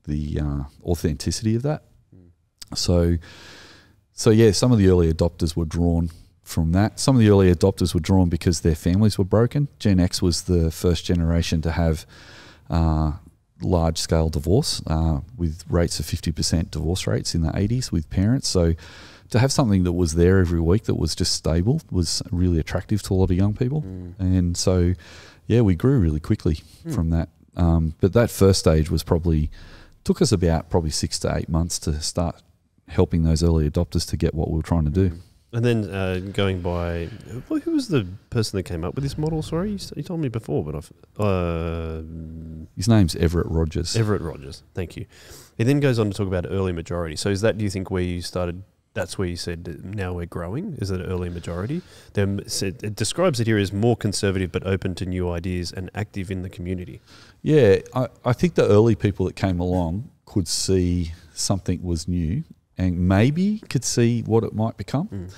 the uh, authenticity of that. Mm. So, so yeah, some of the early adopters were drawn from that. Some of the early adopters were drawn because their families were broken. Gen X was the first generation to have uh, large scale divorce uh, with rates of 50% divorce rates in the 80s with parents. So to have something that was there every week that was just stable was really attractive to a lot of young people. Mm. And so, yeah, we grew really quickly mm. from that. Um, but that first stage was probably took us about probably six to eight months to start helping those early adopters to get what we were trying to do. Hmm. And then uh, going by who was the person that came up with this model? Sorry, you, you told me before, but I've uh, his name's Everett Rogers. Everett Rogers, thank you. He then goes on to talk about early majority. So is that do you think where you started? That's where you said now we're growing. Is it early majority? Then it describes it here as more conservative but open to new ideas and active in the community. Yeah, I, I think the early people that came along could see something was new and maybe could see what it might become. Mm.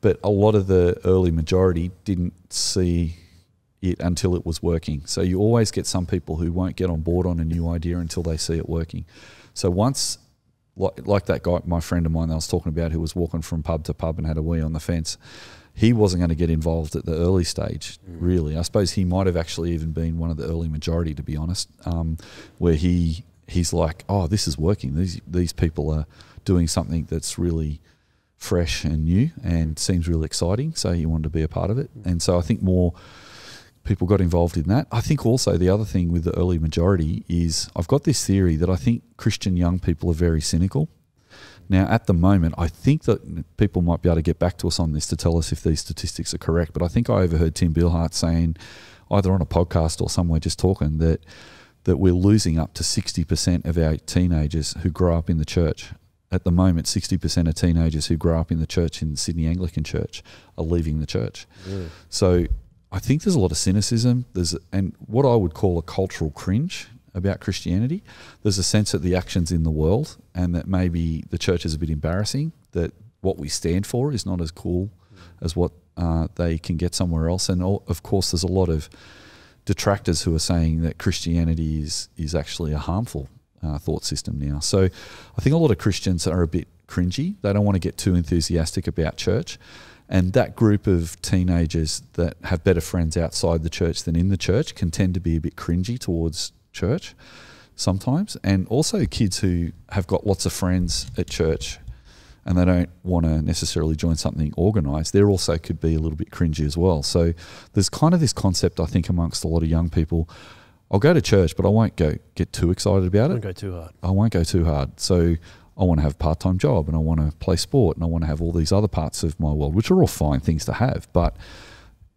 But a lot of the early majority didn't see it until it was working. So you always get some people who won't get on board on a new idea until they see it working. So once, like, like that guy, my friend of mine that I was talking about, who was walking from pub to pub and had a wee on the fence, he wasn't going to get involved at the early stage, mm. really. I suppose he might have actually even been one of the early majority, to be honest, um, where he he's like, oh, this is working. These these people are doing something that's really fresh and new and seems really exciting. So you wanted to be a part of it. Mm. And so I think more people got involved in that. I think also the other thing with the early majority is I've got this theory that I think Christian young people are very cynical. Now, at the moment, I think that people might be able to get back to us on this to tell us if these statistics are correct. But I think I overheard Tim Billhart saying, either on a podcast or somewhere just talking, that that we're losing up to 60% of our teenagers who grow up in the church at the moment, 60% of teenagers who grow up in the church, in the Sydney Anglican Church, are leaving the church. Mm. So I think there's a lot of cynicism. There's and what I would call a cultural cringe about Christianity. There's a sense that the actions in the world and that maybe the church is a bit embarrassing. That what we stand for is not as cool as what uh, they can get somewhere else. And all, of course, there's a lot of detractors who are saying that Christianity is is actually a harmful uh, thought system now. So I think a lot of Christians are a bit cringy. They don't want to get too enthusiastic about church. And that group of teenagers that have better friends outside the church than in the church can tend to be a bit cringy towards church sometimes. And also kids who have got lots of friends at church and they don't want to necessarily join something organized, they also could be a little bit cringy as well. So there's kind of this concept, I think, amongst a lot of young people I'll go to church, but I won't go get too excited about it. will not go too hard. I won't go too hard. So I want to have a part time job and I want to play sport and I want to have all these other parts of my world, which are all fine things to have, but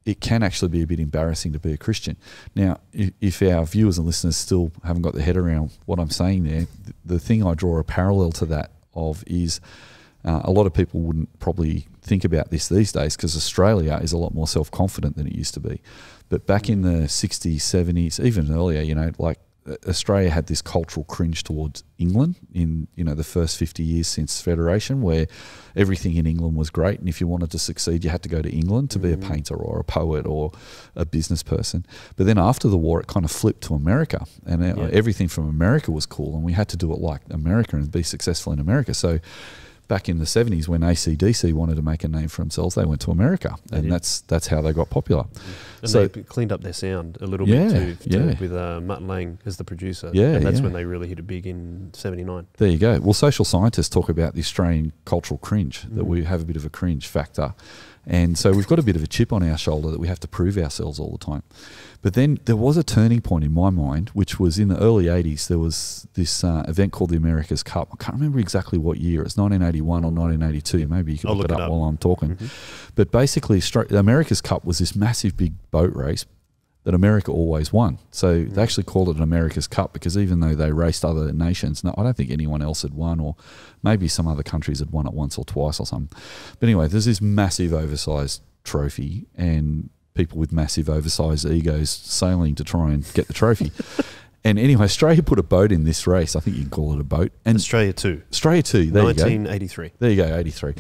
it can actually be a bit embarrassing to be a Christian. Now, if our viewers and listeners still haven't got their head around what I'm saying there, the thing I draw a parallel to that of is uh, a lot of people wouldn't probably think about this these days because Australia is a lot more self confident than it used to be. But back in the 60s, 70s, even earlier, you know, like uh, Australia had this cultural cringe towards England in you know the first 50 years since federation where everything in England was great and if you wanted to succeed you had to go to England to mm -hmm. be a mm. painter or a poet or a business person but then after the war it kind of flipped to America and yeah. everything from America was cool and we had to do it like America and be successful in America so back in the 70s when ACDC wanted to make a name for themselves, they went to America, they and did. that's that's how they got popular. And so they cleaned up their sound a little yeah, bit too, yeah. with uh, Martin Lang as the producer. Yeah, and that's yeah. when they really hit a big in '79. There you go. Well, social scientists talk about the Australian cultural cringe mm. that we have a bit of a cringe factor, and so we've got a bit of a chip on our shoulder that we have to prove ourselves all the time. But then there was a turning point in my mind, which was in the early 80s. There was this uh, event called the America's Cup. I can't remember exactly what year. It's 1981 or 1982. Maybe you can look, look, it up, up, while I'm talking. Mm -hmm. But basically, America's Cup was this massive big boat race that America always won. So mm -hmm. they mm-hmm. actually called it an America's Cup because even though they raced other nations, no, I don't think anyone else had won, or maybe some other countries had won it once or twice or something. But anyway, there's this massive oversized trophy and people with massive oversized egos sailing to try and get the trophy. and anyway, Australia put a boat in this race. I think you can call it a boat. And Australia two, Australia two. There 1983. You go. There you go, eighty three.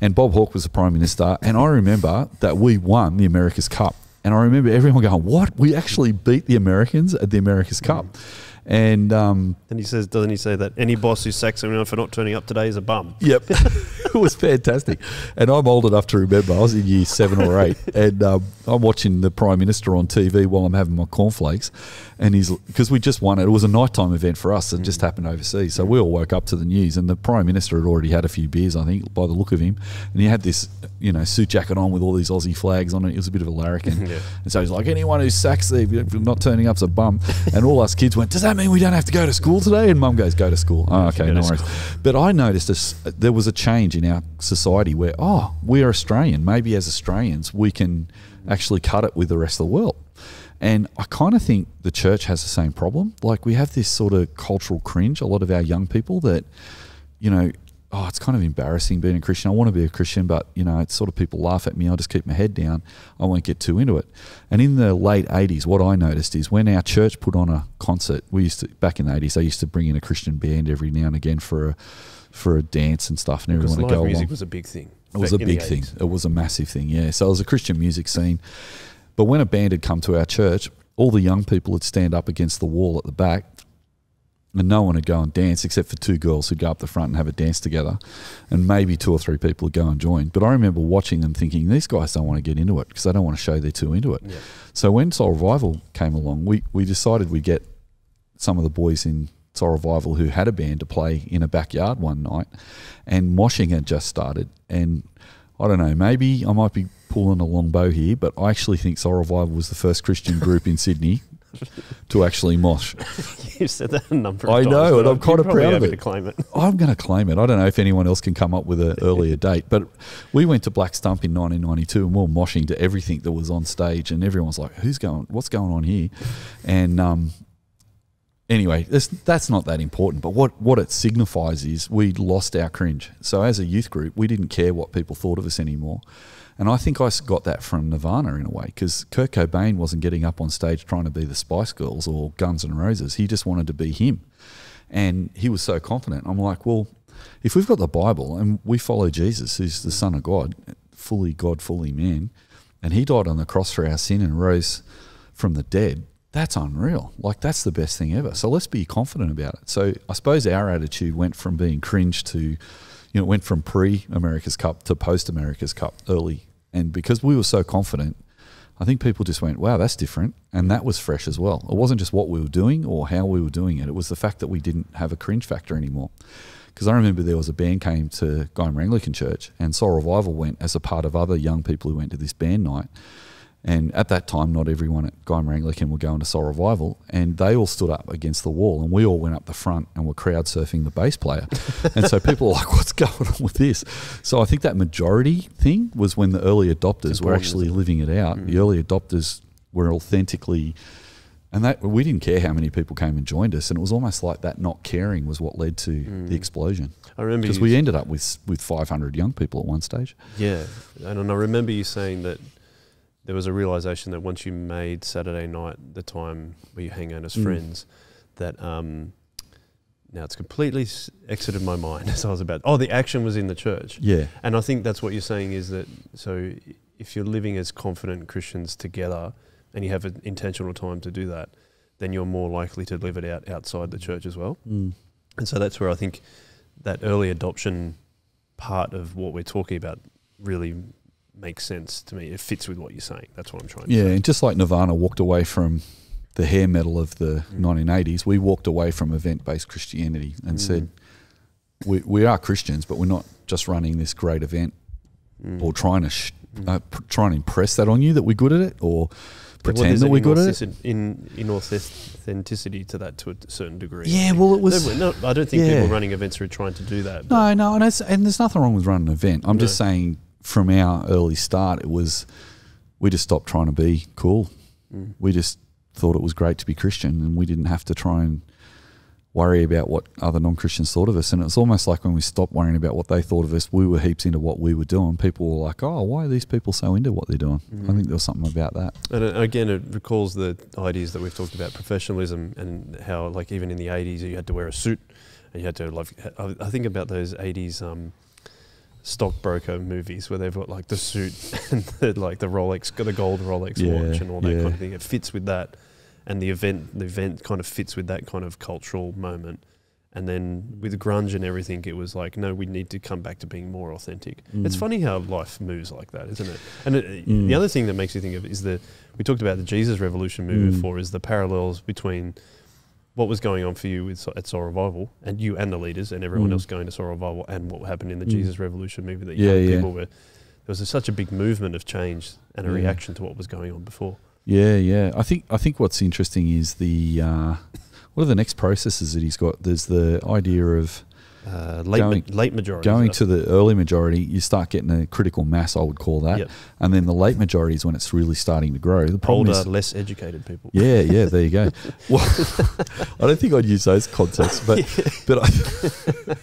And Bob Hawke was the prime minister. And I remember that we won the America's Cup. And I remember everyone going, "What? We actually beat the Americans at the America's mm. Cup." Mm. And um, and he says, doesn't he say that any boss who sacks anyone for not turning up today is a bum? Yep, it was fantastic. And I'm old enough to remember. I was in year seven or eight, and um, I'm watching the prime minister on TV while I'm having my cornflakes, and he's because we just won it. It was a nighttime event for us it mm. just happened overseas, so we all woke up to the news. And the prime minister had already had a few beers, I think, by the look of him, and he had this you know suit jacket on with all these Aussie flags on it. It was a bit of a larrikin, yeah. and so he's like, anyone who sacks the not turning up's a bum, and all us kids went, does that that mean we don't have to go to school today? And mum goes, go to school. Oh, okay, no worries. But I noticed this, there was a change in our society where, oh, we're Australian. Maybe as Australians, we can actually cut it with the rest of the world. And I kind of think the church has the same problem. Like we have this sort of cultural cringe, a lot of our young people that, you know, oh, it's kind of embarrassing being a Christian. I want to be a Christian, but you know, it's sort of people laugh at me. I'll just keep my head down. I won't get too into it. And in the late '80s, what I noticed is when our church put on a concert, we used to back in the '80s, they used to bring in a Christian band every now and again for a for a dance and stuff, and everyone would go music along. was a big thing. It was a big thing. It was a massive thing. Yeah. So it was a Christian music scene. But when a band had come to our church, all the young people would stand up against the wall at the back and no one would go and dance except for two girls who'd go up the front and have a dance together, and maybe two or three people would go and join. But I remember watching them thinking these guys don't want to get into it because they don't want to show they're too into it. Yeah. So when Soul Revival came along, we we decided we'd get some of the boys in Soul Revival who had a band to play in a backyard one night, and moshing had just started. And I don't know, maybe I might be pulling a long bow here, but I actually think Soul Revival was the first Christian group in Sydney to actually mosh. You've said that a number of I times. I know, and I'm kind of proud of it. To claim it. I'm going to claim it. I don't know if anyone else can come up with an earlier date, but we went to Black Stump in 1992 and we are moshing to everything that was on stage, and everyone's like, "Who's going? What's going on here?" And um, anyway, that's not that important. But what, what it signifies is we lost our cringe. So as a youth group, we didn't care what people thought of us anymore. And I think I got that from Nirvana in a way because Kurt Cobain wasn't getting up on stage trying to be the Spice Girls or Guns N' Roses. He just wanted to be him. And he was so confident. I'm like, well, if we've got the Bible and we follow Jesus, who's the Son of God, fully God, fully man, and he died on the cross for our sin and rose from the dead, that's unreal. Like, that's the best thing ever. So let's be confident about it. So I suppose our attitude went from being cringe to you know, it went from pre America's Cup to post America's Cup early. And because we were so confident, I think people just went, wow, that's different. And that was fresh as well. It wasn't just what we were doing or how we were doing it, it was the fact that we didn't have a cringe factor anymore. Because I remember there was a band came to Guymer Anglican Church and Soul Revival went as a part of other young people who went to this band night. And at that time, not everyone at Guymer Anglican were going to Soul Revival, and they all stood up against the wall, and we all went up the front and were crowd surfing the bass player. and so people were like, "What's going on with this?" So I think that majority thing was when the early adopters were actually living it out. Mm. The mm-hmm. early adopters were authentically, and that we didn't care how many people came and joined us, and it was almost like that not caring was what led to mm. the explosion. I remember because we ended up with with 500 young people at one stage. Yeah, and I remember you saying that there was a realization that once you made Saturday night the time where you hang out as mm. friends, that um, now it's completely exited my mind as I was about. Oh, the action was in the church. Yeah, and I think that's what you're saying is that. So if you're living as confident Christians together, and you have an intentional time to do that, then you're more likely to live it out outside the church as well. Mm. And so that's where I think that early adoption part of what we're talking about really makes sense to me. It fits with what you're saying. That's what I'm trying. Yeah, say. Yeah, and just like Nirvana walked away from the hair metal of the mm. 1980s, we walked away from event-based Christianity and mm. said, we, "We are Christians, but we're not just running this great event mm. or trying to sh- mm. uh, p- trying to impress that on you that we're good at it or." pretend well, that we are good at it. In authenticity to that to a certain degree. Yeah, well, it was. No, I don't think yeah. people running events are trying to do that. No, no, and, and there's nothing wrong with running an event. I'm no. just saying from our early start, it was we just stopped trying to be cool. Mm. We just thought it was great to be Christian, and we didn't have to try and worry about what other non-Christians thought of us. And it was almost like when we stopped worrying about what they thought of us, we were heaps into what we were doing. People were like, "Oh, why are these people so into what they're doing?" Mm. I think there was something about that. And uh, again, it recalls the ideas that we've talked about professionalism and how, like, even in the '80s, you had to wear a suit and you had to like. I think about those '80s. Um, stockbroker movies where they've got like the suit and the, like the Rolex, got the gold Rolex yeah, watch and all that yeah. kind of thing. It fits with that, and the event the event kind of fits with that kind of cultural moment. And then with grunge and everything, it was like, no, we need to come back to being more authentic. Mm. It's funny how life moves like that, isn't it? And it, mm. the other thing that makes you think of is the we talked about the Jesus Revolution movie mm. before is the parallels between what was going on for you with, at Saw Revival and you and the leaders and everyone mm. else going to Saw Revival and what happened in the mm. Jesus Revolution movie that yeah, young people were. There was a, such a big movement of change and a yeah. reaction to what was going on before. Yeah, yeah. I think I think what's interesting is the uh, what are the next processes that he's got. There's the idea of uh, late, going, ma- late majority. Going to the early majority, you start getting a critical mass, I would call that. Yep. And then the late majority is when it's really starting to grow. The problem Older, is less educated people. Yeah, yeah, there you go. well, I don't think I'd use those contexts, but but I,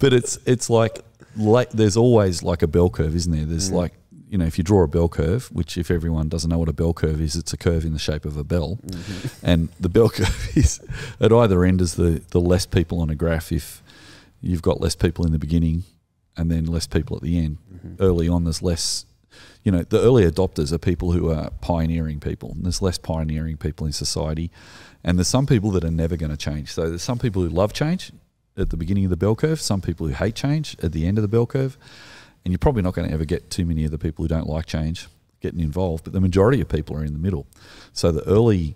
but it's it's like late, there's always like a bell curve, isn't there? There's mm. like you know, if you draw a bell curve, which if everyone doesn't know what a bell curve is, it's a curve in the shape of a bell. Mm-hmm. And the bell curve is at either end is the, the less people on a graph if you've got less people in the beginning and then less people at the end. Mm-hmm. Early on, there's less, you know, the early adopters are people who are pioneering people, and there's less pioneering people in society. And there's some people that are never going to change. So there's some people who love change at the beginning of the bell curve, some people who hate change at the end of the bell curve. And you're probably not going to ever get too many of the people who don't like change getting involved, but the majority of people are in the middle. So the early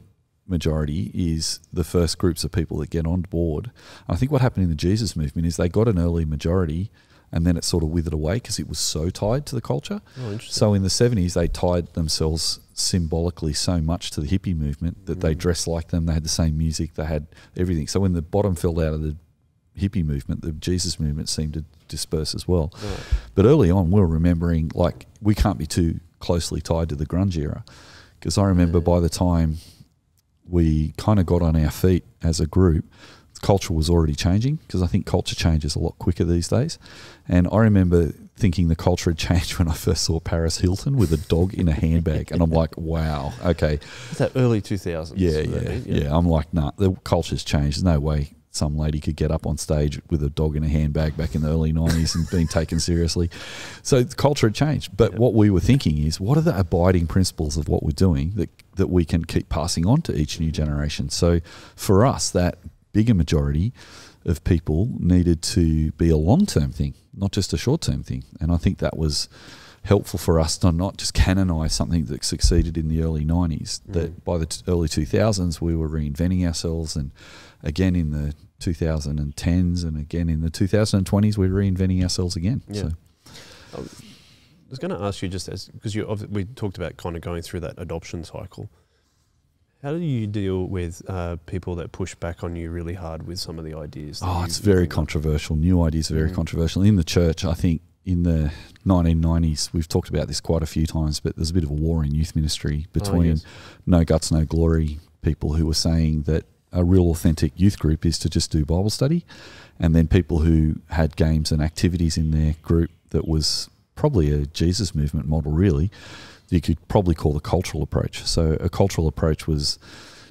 majority is the first groups of people that get on board. And I think what happened in the Jesus movement is they got an early majority and then it sort of withered away because it was so tied to the culture. Oh, so in the 70s, they tied themselves symbolically so much to the hippie movement that mm. they dressed like them, they had the same music, they had everything. So when the bottom fell out of the hippie movement, the Jesus movement seemed to disperse as well. But early on, we we're remembering like we can't be too closely tied to the grunge era because I remember yeah. by the time we kind of got on our feet as a group. Culture was already changing because I think culture changes a lot quicker these days. And I remember thinking the culture had changed when I first saw Paris Hilton with a dog in a handbag, and I'm like, wow, okay. that early 2000s. Yeah, yeah, yeah, yeah. I'm like, nah, the culture's changed. There's no way some lady could get up on stage with a dog in a handbag back in the early 90s and being taken seriously. So the culture had changed. But yep. what we were thinking is what are the abiding principles of what we're doing that, that we can keep passing on to each new generation? So for us, that bigger majority of people needed to be a long term thing, not just a short term thing. And I think that was helpful for us to not just canonize something that succeeded in the early 90s, mm. that by the early 2000s, we were reinventing ourselves and again in the 2010s and again in the 2020s we're reinventing ourselves again yeah. so I was going to ask you just as because you we talked about kind of going through that adoption cycle how do you deal with uh, people that push back on you really hard with some of the ideas oh it's very controversial of? new ideas are very mm. controversial in the church i think in the 1990s, we've talked about this quite a few times, but there's a bit of a war in youth ministry oh, between oh, yes. No Guts, No Glory people who were saying that a real authentic youth group is to just do Bible study, and then people who had games and activities in their group that was probably a Jesus movement model. Really, you could probably call the cultural approach. So a cultural approach was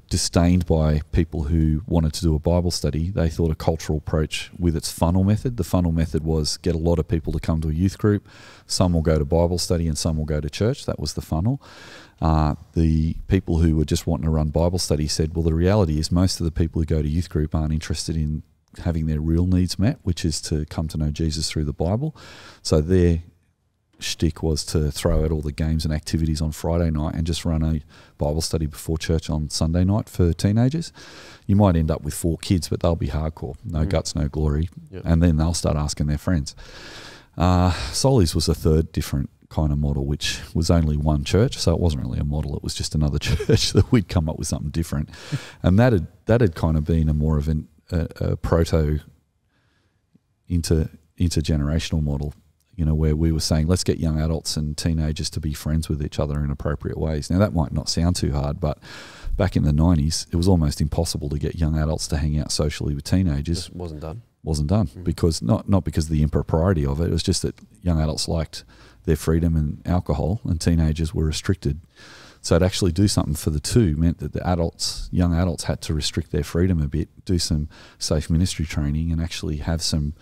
disdained by people who wanted to do a Bible study. They thought a cultural approach with its funnel method. The funnel method was get a lot of people to come to a youth group. Some will go to Bible study and some will go to church. That was the funnel. Uh, the people who were just wanting to run Bible study said, well, the reality is most of the people who go to youth group aren't interested in having their real needs met, which is to come to know Jesus through the Bible. So they're shtick was to throw out all the games and activities on Friday night and just run a Bible study before church on Sunday night for teenagers. You might end up with four kids, but they'll be hardcore, no mm. guts, no glory, yep. and then they'll start asking their friends. Uh, Solis was a third different kind of model, which was only one church, so it wasn't really a model. It was just another church that we'd come up with something different, and that had that had kind of been a more of an, a, a proto inter intergenerational model you know, where we were saying, let's get young adults and teenagers to be friends with each other in appropriate ways. Now, that might not sound too hard, but back in the 90s, it was almost impossible to get young adults to hang out socially with teenagers. Just wasn't done. Wasn't done mm. because not, not because of the impropriety of it, it was just that young adults liked their freedom and alcohol, and teenagers were restricted. So to actually do something for the two meant that the adults, young adults, had to restrict their freedom a bit, do some safe ministry training, and actually have some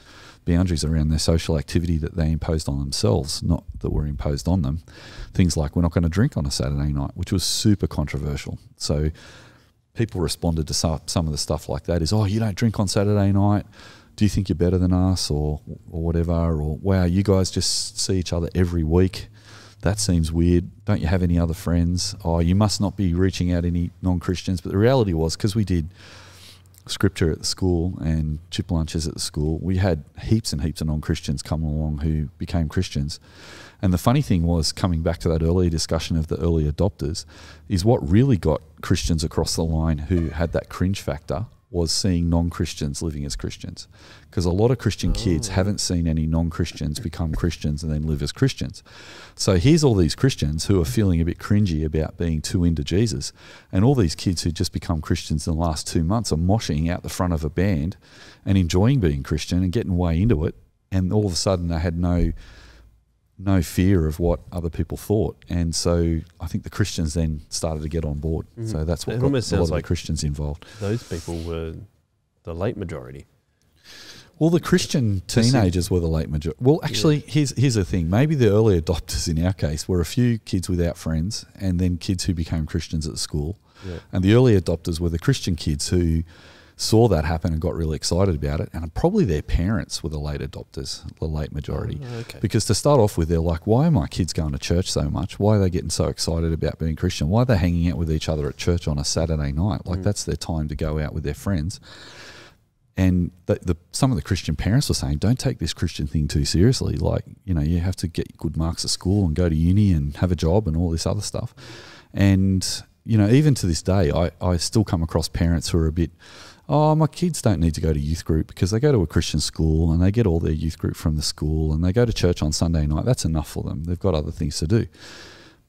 boundaries around their social activity that they imposed on themselves, not that were imposed on them. Things like we're not going to drink on a Saturday night, which was super controversial. So people responded to some, some of the stuff like that is, oh, you don't drink on Saturday night. Do you think you're better than us or, or whatever? Or, wow, you guys just see each other every week. That seems weird. Don't you have any other friends? Oh, you must not be reaching out any non Christians. But the reality was, because we did scripture at the school and chip lunches at the school, we had heaps and heaps of non Christians come along who became Christians. And the funny thing was, coming back to that earlier discussion of the early adopters, is what really got Christians across the line who had that cringe factor was seeing non Christians living as Christians. Because a lot of Christian oh. kids haven't seen any non Christians become Christians and then live as Christians. So here's all these Christians who are feeling a bit cringy about being too into Jesus. And all these kids who just become Christians in the last two months are moshing out the front of a band and enjoying being Christian and getting way into it. And all of a sudden they had no no fear of what other people thought. And so I think the Christians then started to get on board. Mm. So that's what it got a lot like of Christians involved. Those people were the late majority. Well, the Christian teenagers were the late majority. Well, actually, yeah. here's here's the thing. Maybe the early adopters in our case were a few kids without friends, and then kids who became Christians at school. Yeah. And the early adopters were the Christian kids who saw that happen and got really excited about it. And probably their parents were the late adopters, the late majority. Oh, okay. Because to start off with, they're like, why are my kids going to church so much? Why are they getting so excited about being Christian? Why are they hanging out with each other at church on a Saturday night? Like, mm. that's their time to go out with their friends. And the, the, some of the Christian parents were saying, don't take this Christian thing too seriously. Like, you know, you have to get good marks at school and go to uni and have a job and all this other stuff. And, you know, even to this day, I, I still come across parents who are a bit oh, my kids don't need to go to youth group because they go to a Christian school and they get all their youth group from the school and they go to church on Sunday night. That's enough for them. They've got other things to do.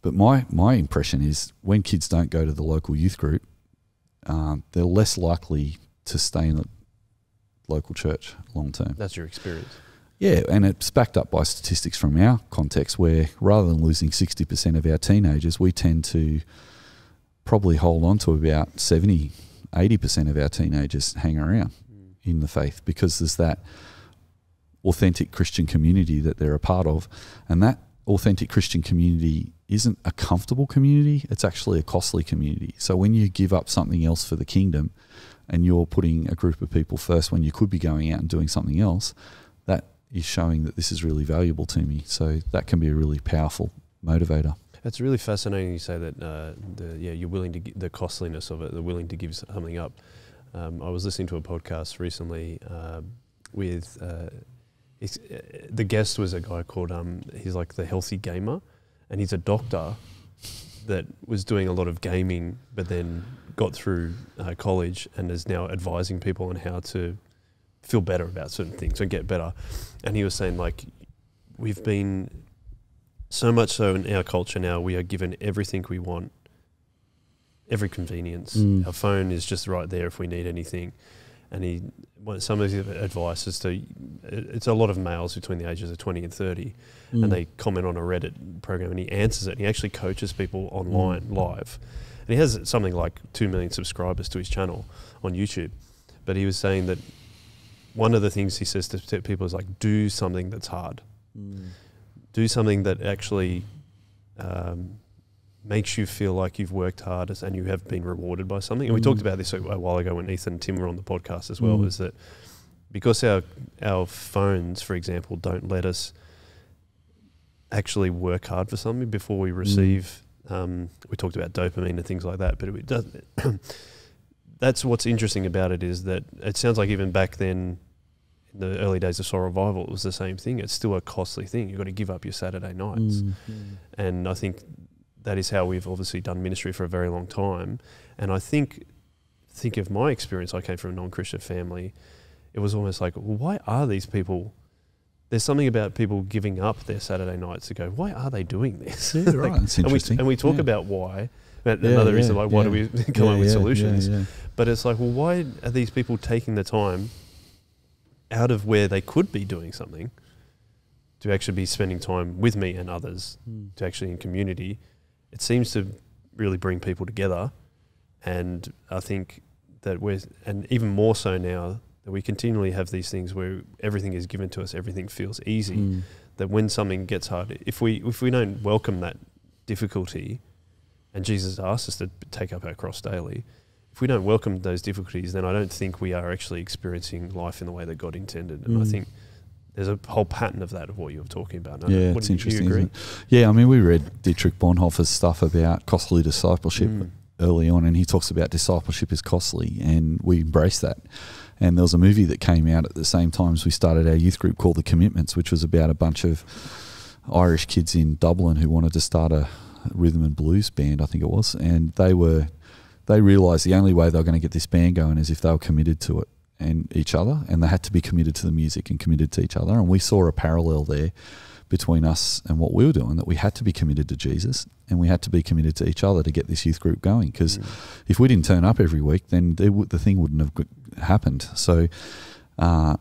But my, my impression is when kids don't go to the local youth group, um, they're less likely to stay in the local church long term. That's your experience. Yeah, and it's backed up by statistics from our context where rather than losing 60% of our teenagers, we tend to probably hold on to about 70 80% of our teenagers hang around mm. in the faith because there's that authentic Christian community that they're a part of. And that authentic Christian community isn't a comfortable community, it's actually a costly community. So when you give up something else for the kingdom and you're putting a group of people first when you could be going out and doing something else, that is showing that this is really valuable to me. So that can be a really powerful motivator. It's really fascinating you say that. Uh, the, yeah, you're willing to g- the costliness of it. They're willing to give something up. Um, I was listening to a podcast recently um, uh, with uh, the guest was a guy called um, he's like the healthy gamer, and he's a doctor that was doing a lot of gaming, but then got through uh, college and is now advising people on how to feel better about certain things and get better. And he was saying like we've been so much so in our culture now, we are given everything we want, every convenience. Mm. Our phone is just right there if we need anything. And he, some of his advice is to, it's a lot of males between the ages of 20 and 30, mm. and they comment on a Reddit program and he answers it. And he actually coaches people mm. online mm. live. And he has something like 2 million subscribers to his channel on YouTube. But he was saying that one of the things he says to people is like, do something that's hard. Mm do something that actually um, makes you feel like you've worked hard and you have been rewarded by something. And mm. we talked mm. about this a, while ago when Ethan and Tim were on the podcast as well. Mm. Is that because our our phones, for example, don't let us actually work hard for something before we mm. receive. Mm. Um, we talked about dopamine and things like that, but it does. that's what's interesting about it is that it sounds like even back then in the early days of Soul Revival, it was the same thing. It's still a costly thing. You've got to give up your Saturday nights. Mm, And I think that is how we've obviously done ministry for a very long time. And I think, think of my experience, I came from a non Christian family. It was almost like, well, why are these people? There's something about people giving up their Saturday nights to go, why are they doing this? Yeah, like, right. That's and interesting. We, and we talk yeah. about why. yeah, another reason, like, why do we come up with solutions? But it's like, well, why are these people taking the time out of where they could be doing something to actually be spending time with me and others, mm. to actually in community, it seems to really bring people together. And I think that we're, and even more so now, that we continually have these things where everything is given to us, everything feels easy. Mm. That when something gets hard, if we if we don't welcome that difficulty, and Jesus asks us to take up our cross daily, if we don't welcome those difficulties, then I don't think we are actually experiencing life in the way that God intended. And mm. I think there's a whole pattern of that of what you were talking about. No, yeah, it's interesting. It? Yeah, I mean, we read Dietrich Bonhoeffer's stuff about costly discipleship mm. early on, and he talks about discipleship is costly, and we embrace that. And there was a movie that came out at the same time as we started our youth group called The Commitments, which was about a bunch of Irish kids in Dublin who wanted to start a rhythm and blues band, I think it was, and they were they realised the only way they were going to get this band going is if they were committed to it and each other, and they had to be committed to the music and committed to each other. And we saw a parallel there between us and what we were doing that we had to be committed to Jesus and we had to be committed to each other to get this youth group going. Because mm. if we didn't turn up every week, then the thing wouldn't have happened. So, uh,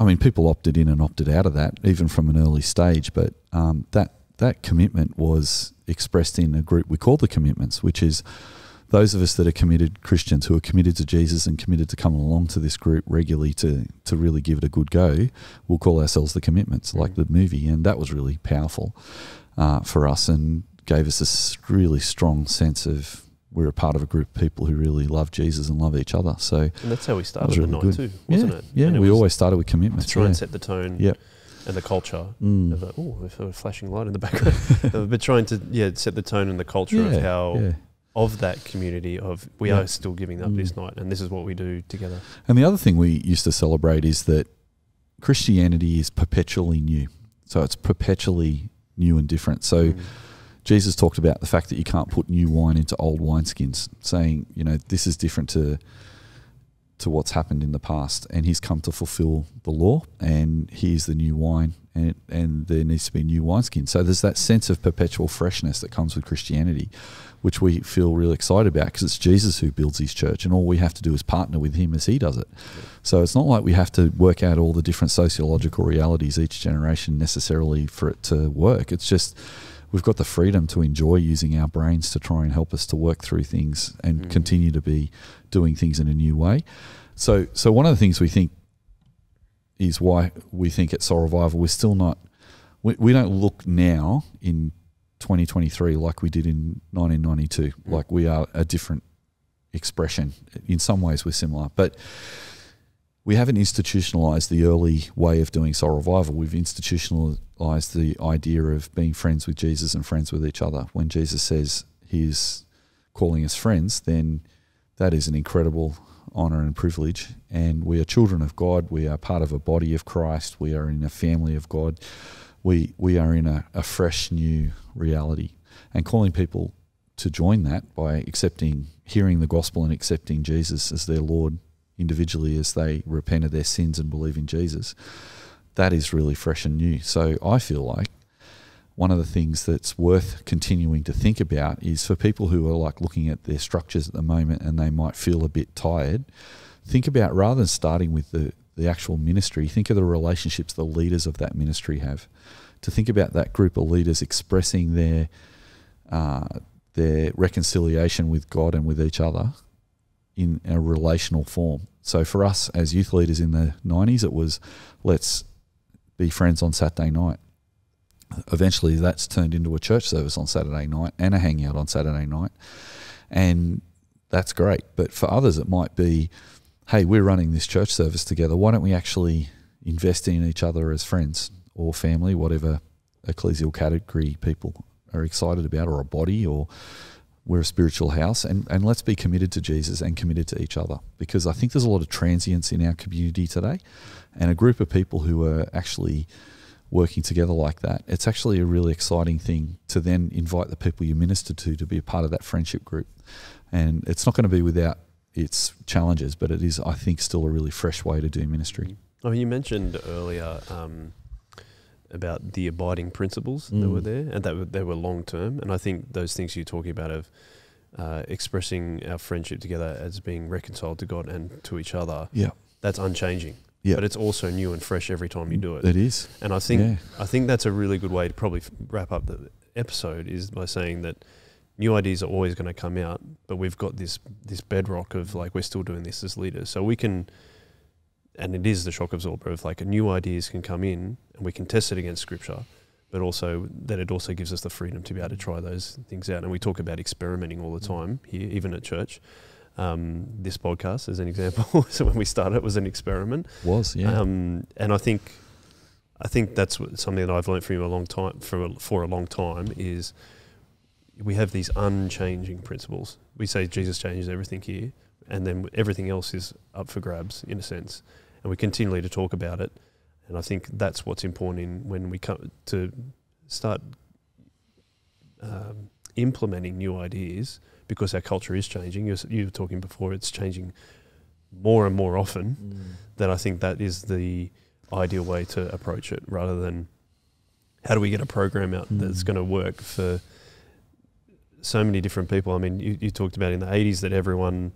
I mean, people opted in and opted out of that, even from an early stage. But um, that that commitment was expressed in a group we call the Commitments, which is those of us that are committed Christians who are committed to Jesus and committed to coming along to this group regularly to to really give it a good go, we'll call ourselves the commitments, mm like the movie, and that was really powerful uh, for us and gave us this really strong sense of we're a part of a group of people who really love Jesus and love each other. So and that's how we started really the night good. too, wasn't yeah, it? Yeah, and it we always started with commitments. To try yeah. and set the tone. Yeah and the culture mm. of the, oh, a flashing light in the background, but trying to yeah set the tone and the culture yeah, of how yeah of that community of we yeah. are still giving up mm. this night and this is what we do together. And the other thing we used to celebrate is that Christianity is perpetually new. So it's perpetually new and different. So mm. Jesus talked about the fact that you can't put new wine into old wineskins, saying, you know, this is different to to what's happened in the past and he's come to fulfill the law and is the new wine and and there needs to be new wineskin. So there's that sense of perpetual freshness that comes with Christianity which we feel really excited about because it's Jesus who builds his church, and all we have to do is partner with him as he does it. So it's not like we have to work out all the different sociological realities each generation necessarily for it to work. It's just we've got the freedom to enjoy using our brains to try and help us to work through things and mm. continue to be doing things in a new way. So, so one of the things we think is why we think at Soul Revival we're still not we, we don't look now in 2023 like we did in 1992. Mm. Like we are a different expression. In some ways, we're similar, but we haven't institutionalized the early way of doing soul revival. We've institutionalized the idea of being friends with Jesus and friends with each other. When Jesus says he's calling us friends, then that is an incredible honor and privilege. And we are children of God. We are part of a body of Christ. We are in a family of God we we are in a, a fresh new reality, and calling people to join that by accepting, hearing the gospel, and accepting Jesus as their Lord individually as they repent of their sins and believe in Jesus. That is really fresh and new. So I feel like one of the things that's worth continuing to think about is for people who are like looking at their structures at the moment and they might feel a bit tired, think about rather than starting with the, the actual ministry, think of the relationships the leaders of that ministry have. To think about that group of leaders expressing their uh, their reconciliation with God and with each other in a relational form. So for us as youth leaders in the 90s, it was let's be friends on Saturday night. Eventually, that's turned into a church service on Saturday night and a hangout on Saturday night. And that's great. But for others, it might be hey, we're running this church service together. Why don't we actually invest in each other as friends or family, whatever ecclesial category people are excited about, or a body, or we're a spiritual house, and, and let's be committed to Jesus and committed to each other. Because I think there's a lot of transience in our community today, and a group of people who are actually working together like that, it's actually a really exciting thing to then invite the people you minister to to be a part of that friendship group. And it's not going to be without its challenges, but it is, I think, still a really fresh way to do ministry. Oh, you mentioned earlier um, about the abiding principles mm. that were mm. there, and that were, they were long term. And I think those things you're talking about of uh, expressing our friendship together as being reconciled to God and to each other, yeah, that's unchanging. Yeah. but it's also new and fresh every time you do it. It is, and I think yeah. I think that's a really good way to probably wrap up the episode is by saying that new ideas are always going to come out, but we've got this this bedrock of like we're still doing this as leaders, so we can. And it is the shock absorber of like new ideas can come in and we can test it against scripture, but also that it also gives us the freedom to be able to try those things out. And we talk about experimenting all the mm. time here, even at church. Um, this podcast as an example. so when we started, it was an experiment. Was yeah. Um, and I think, I think that's something that I've learned from you a long time for a, for a long time is we have these unchanging principles. We say Jesus changes everything here, and then everything else is up for grabs in a sense. And we continually to talk about it, and I think that's what's important in when we come to start um, implementing new ideas because our culture is changing. You, you were talking before; it's changing more and more often. Mm. That I think that is the ideal way to approach it, rather than how do we get a program out mm. that's going to work for so many different people. I mean, you, you talked about in the '80s that everyone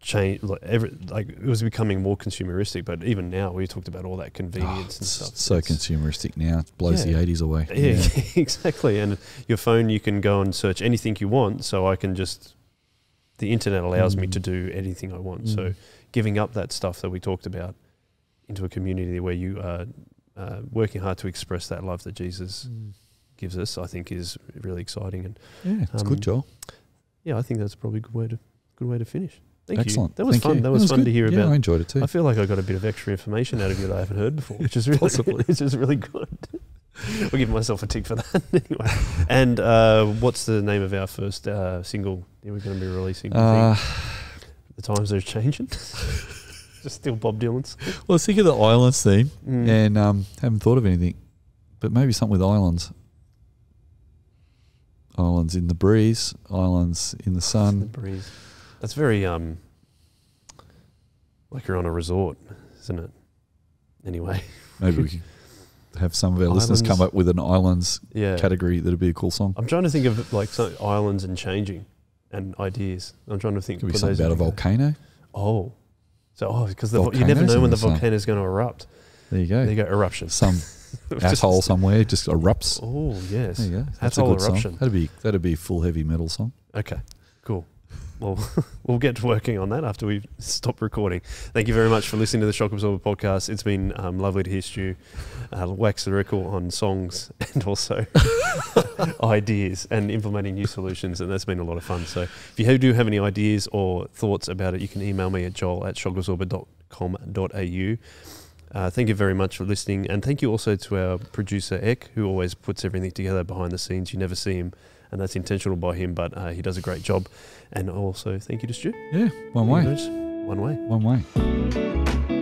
changed. like, every, like it was becoming more consumeristic but even now we talked about all that convenience oh, and stuff so it's, consumeristic now it blows yeah. the 80s away yeah, yeah. exactly and your phone you can go and search anything you want so i can just the internet allows mm. me to mm. do anything i want mm. so giving up that stuff that we talked about into a community where you are uh, working hard to express that love that jesus mm gives us, I think, is really exciting. And yeah, it's um, good, Joel. Yeah, I think that's probably a good way to good way to finish. Thank Excellent. you. That was Thank fun. You. That was, was fun good. to hear yeah, about. I enjoyed it too. I feel like I got a bit of extra information out of you that I haven't heard before, which is really, which is really good. I'll give myself a tick for that anyway. And uh, what's the name of our first uh, single that we're going to be releasing? Uh, the times are changing. Just still Bob Dylan's. Well, I of the islands theme, mm. and um, haven't thought of anything, but maybe something with islands islands in the breeze, islands in the sun. The breeze. That's very um, like you're on a resort, isn't it? Anyway, maybe we can have some of our islands. listeners come up with an islands yeah. category that'd be a cool song. I'm trying to think of like some islands and changing and ideas. I'm trying to think. Could be something about a volcano. Oh, so oh, because you never know when the, the volcano is going to erupt. There you go. There you go. Eruption. Some asshole somewhere just erupts. Oh yes, there you go. That's asshole a good eruption. Song. That'd be that'd be full heavy metal song. Okay, cool. Well, we'll get to working on that after we stop recording. Thank you very much for listening to the Shock Absorber podcast. It's been um, lovely to hear you uh, wax lyrical on songs and also ideas and implementing new solutions, and that's been a lot of fun. So if you do have any ideas or thoughts about it, you can email me at joel at shockabsorber.com.au. Uh, thank you very much for listening. And thank you also to our producer, Eck, who always puts everything together behind the scenes. You never see him, and that's intentional by him, but uh, he does a great job. And also, thank you to Stu. Yeah, one way. One way. One way.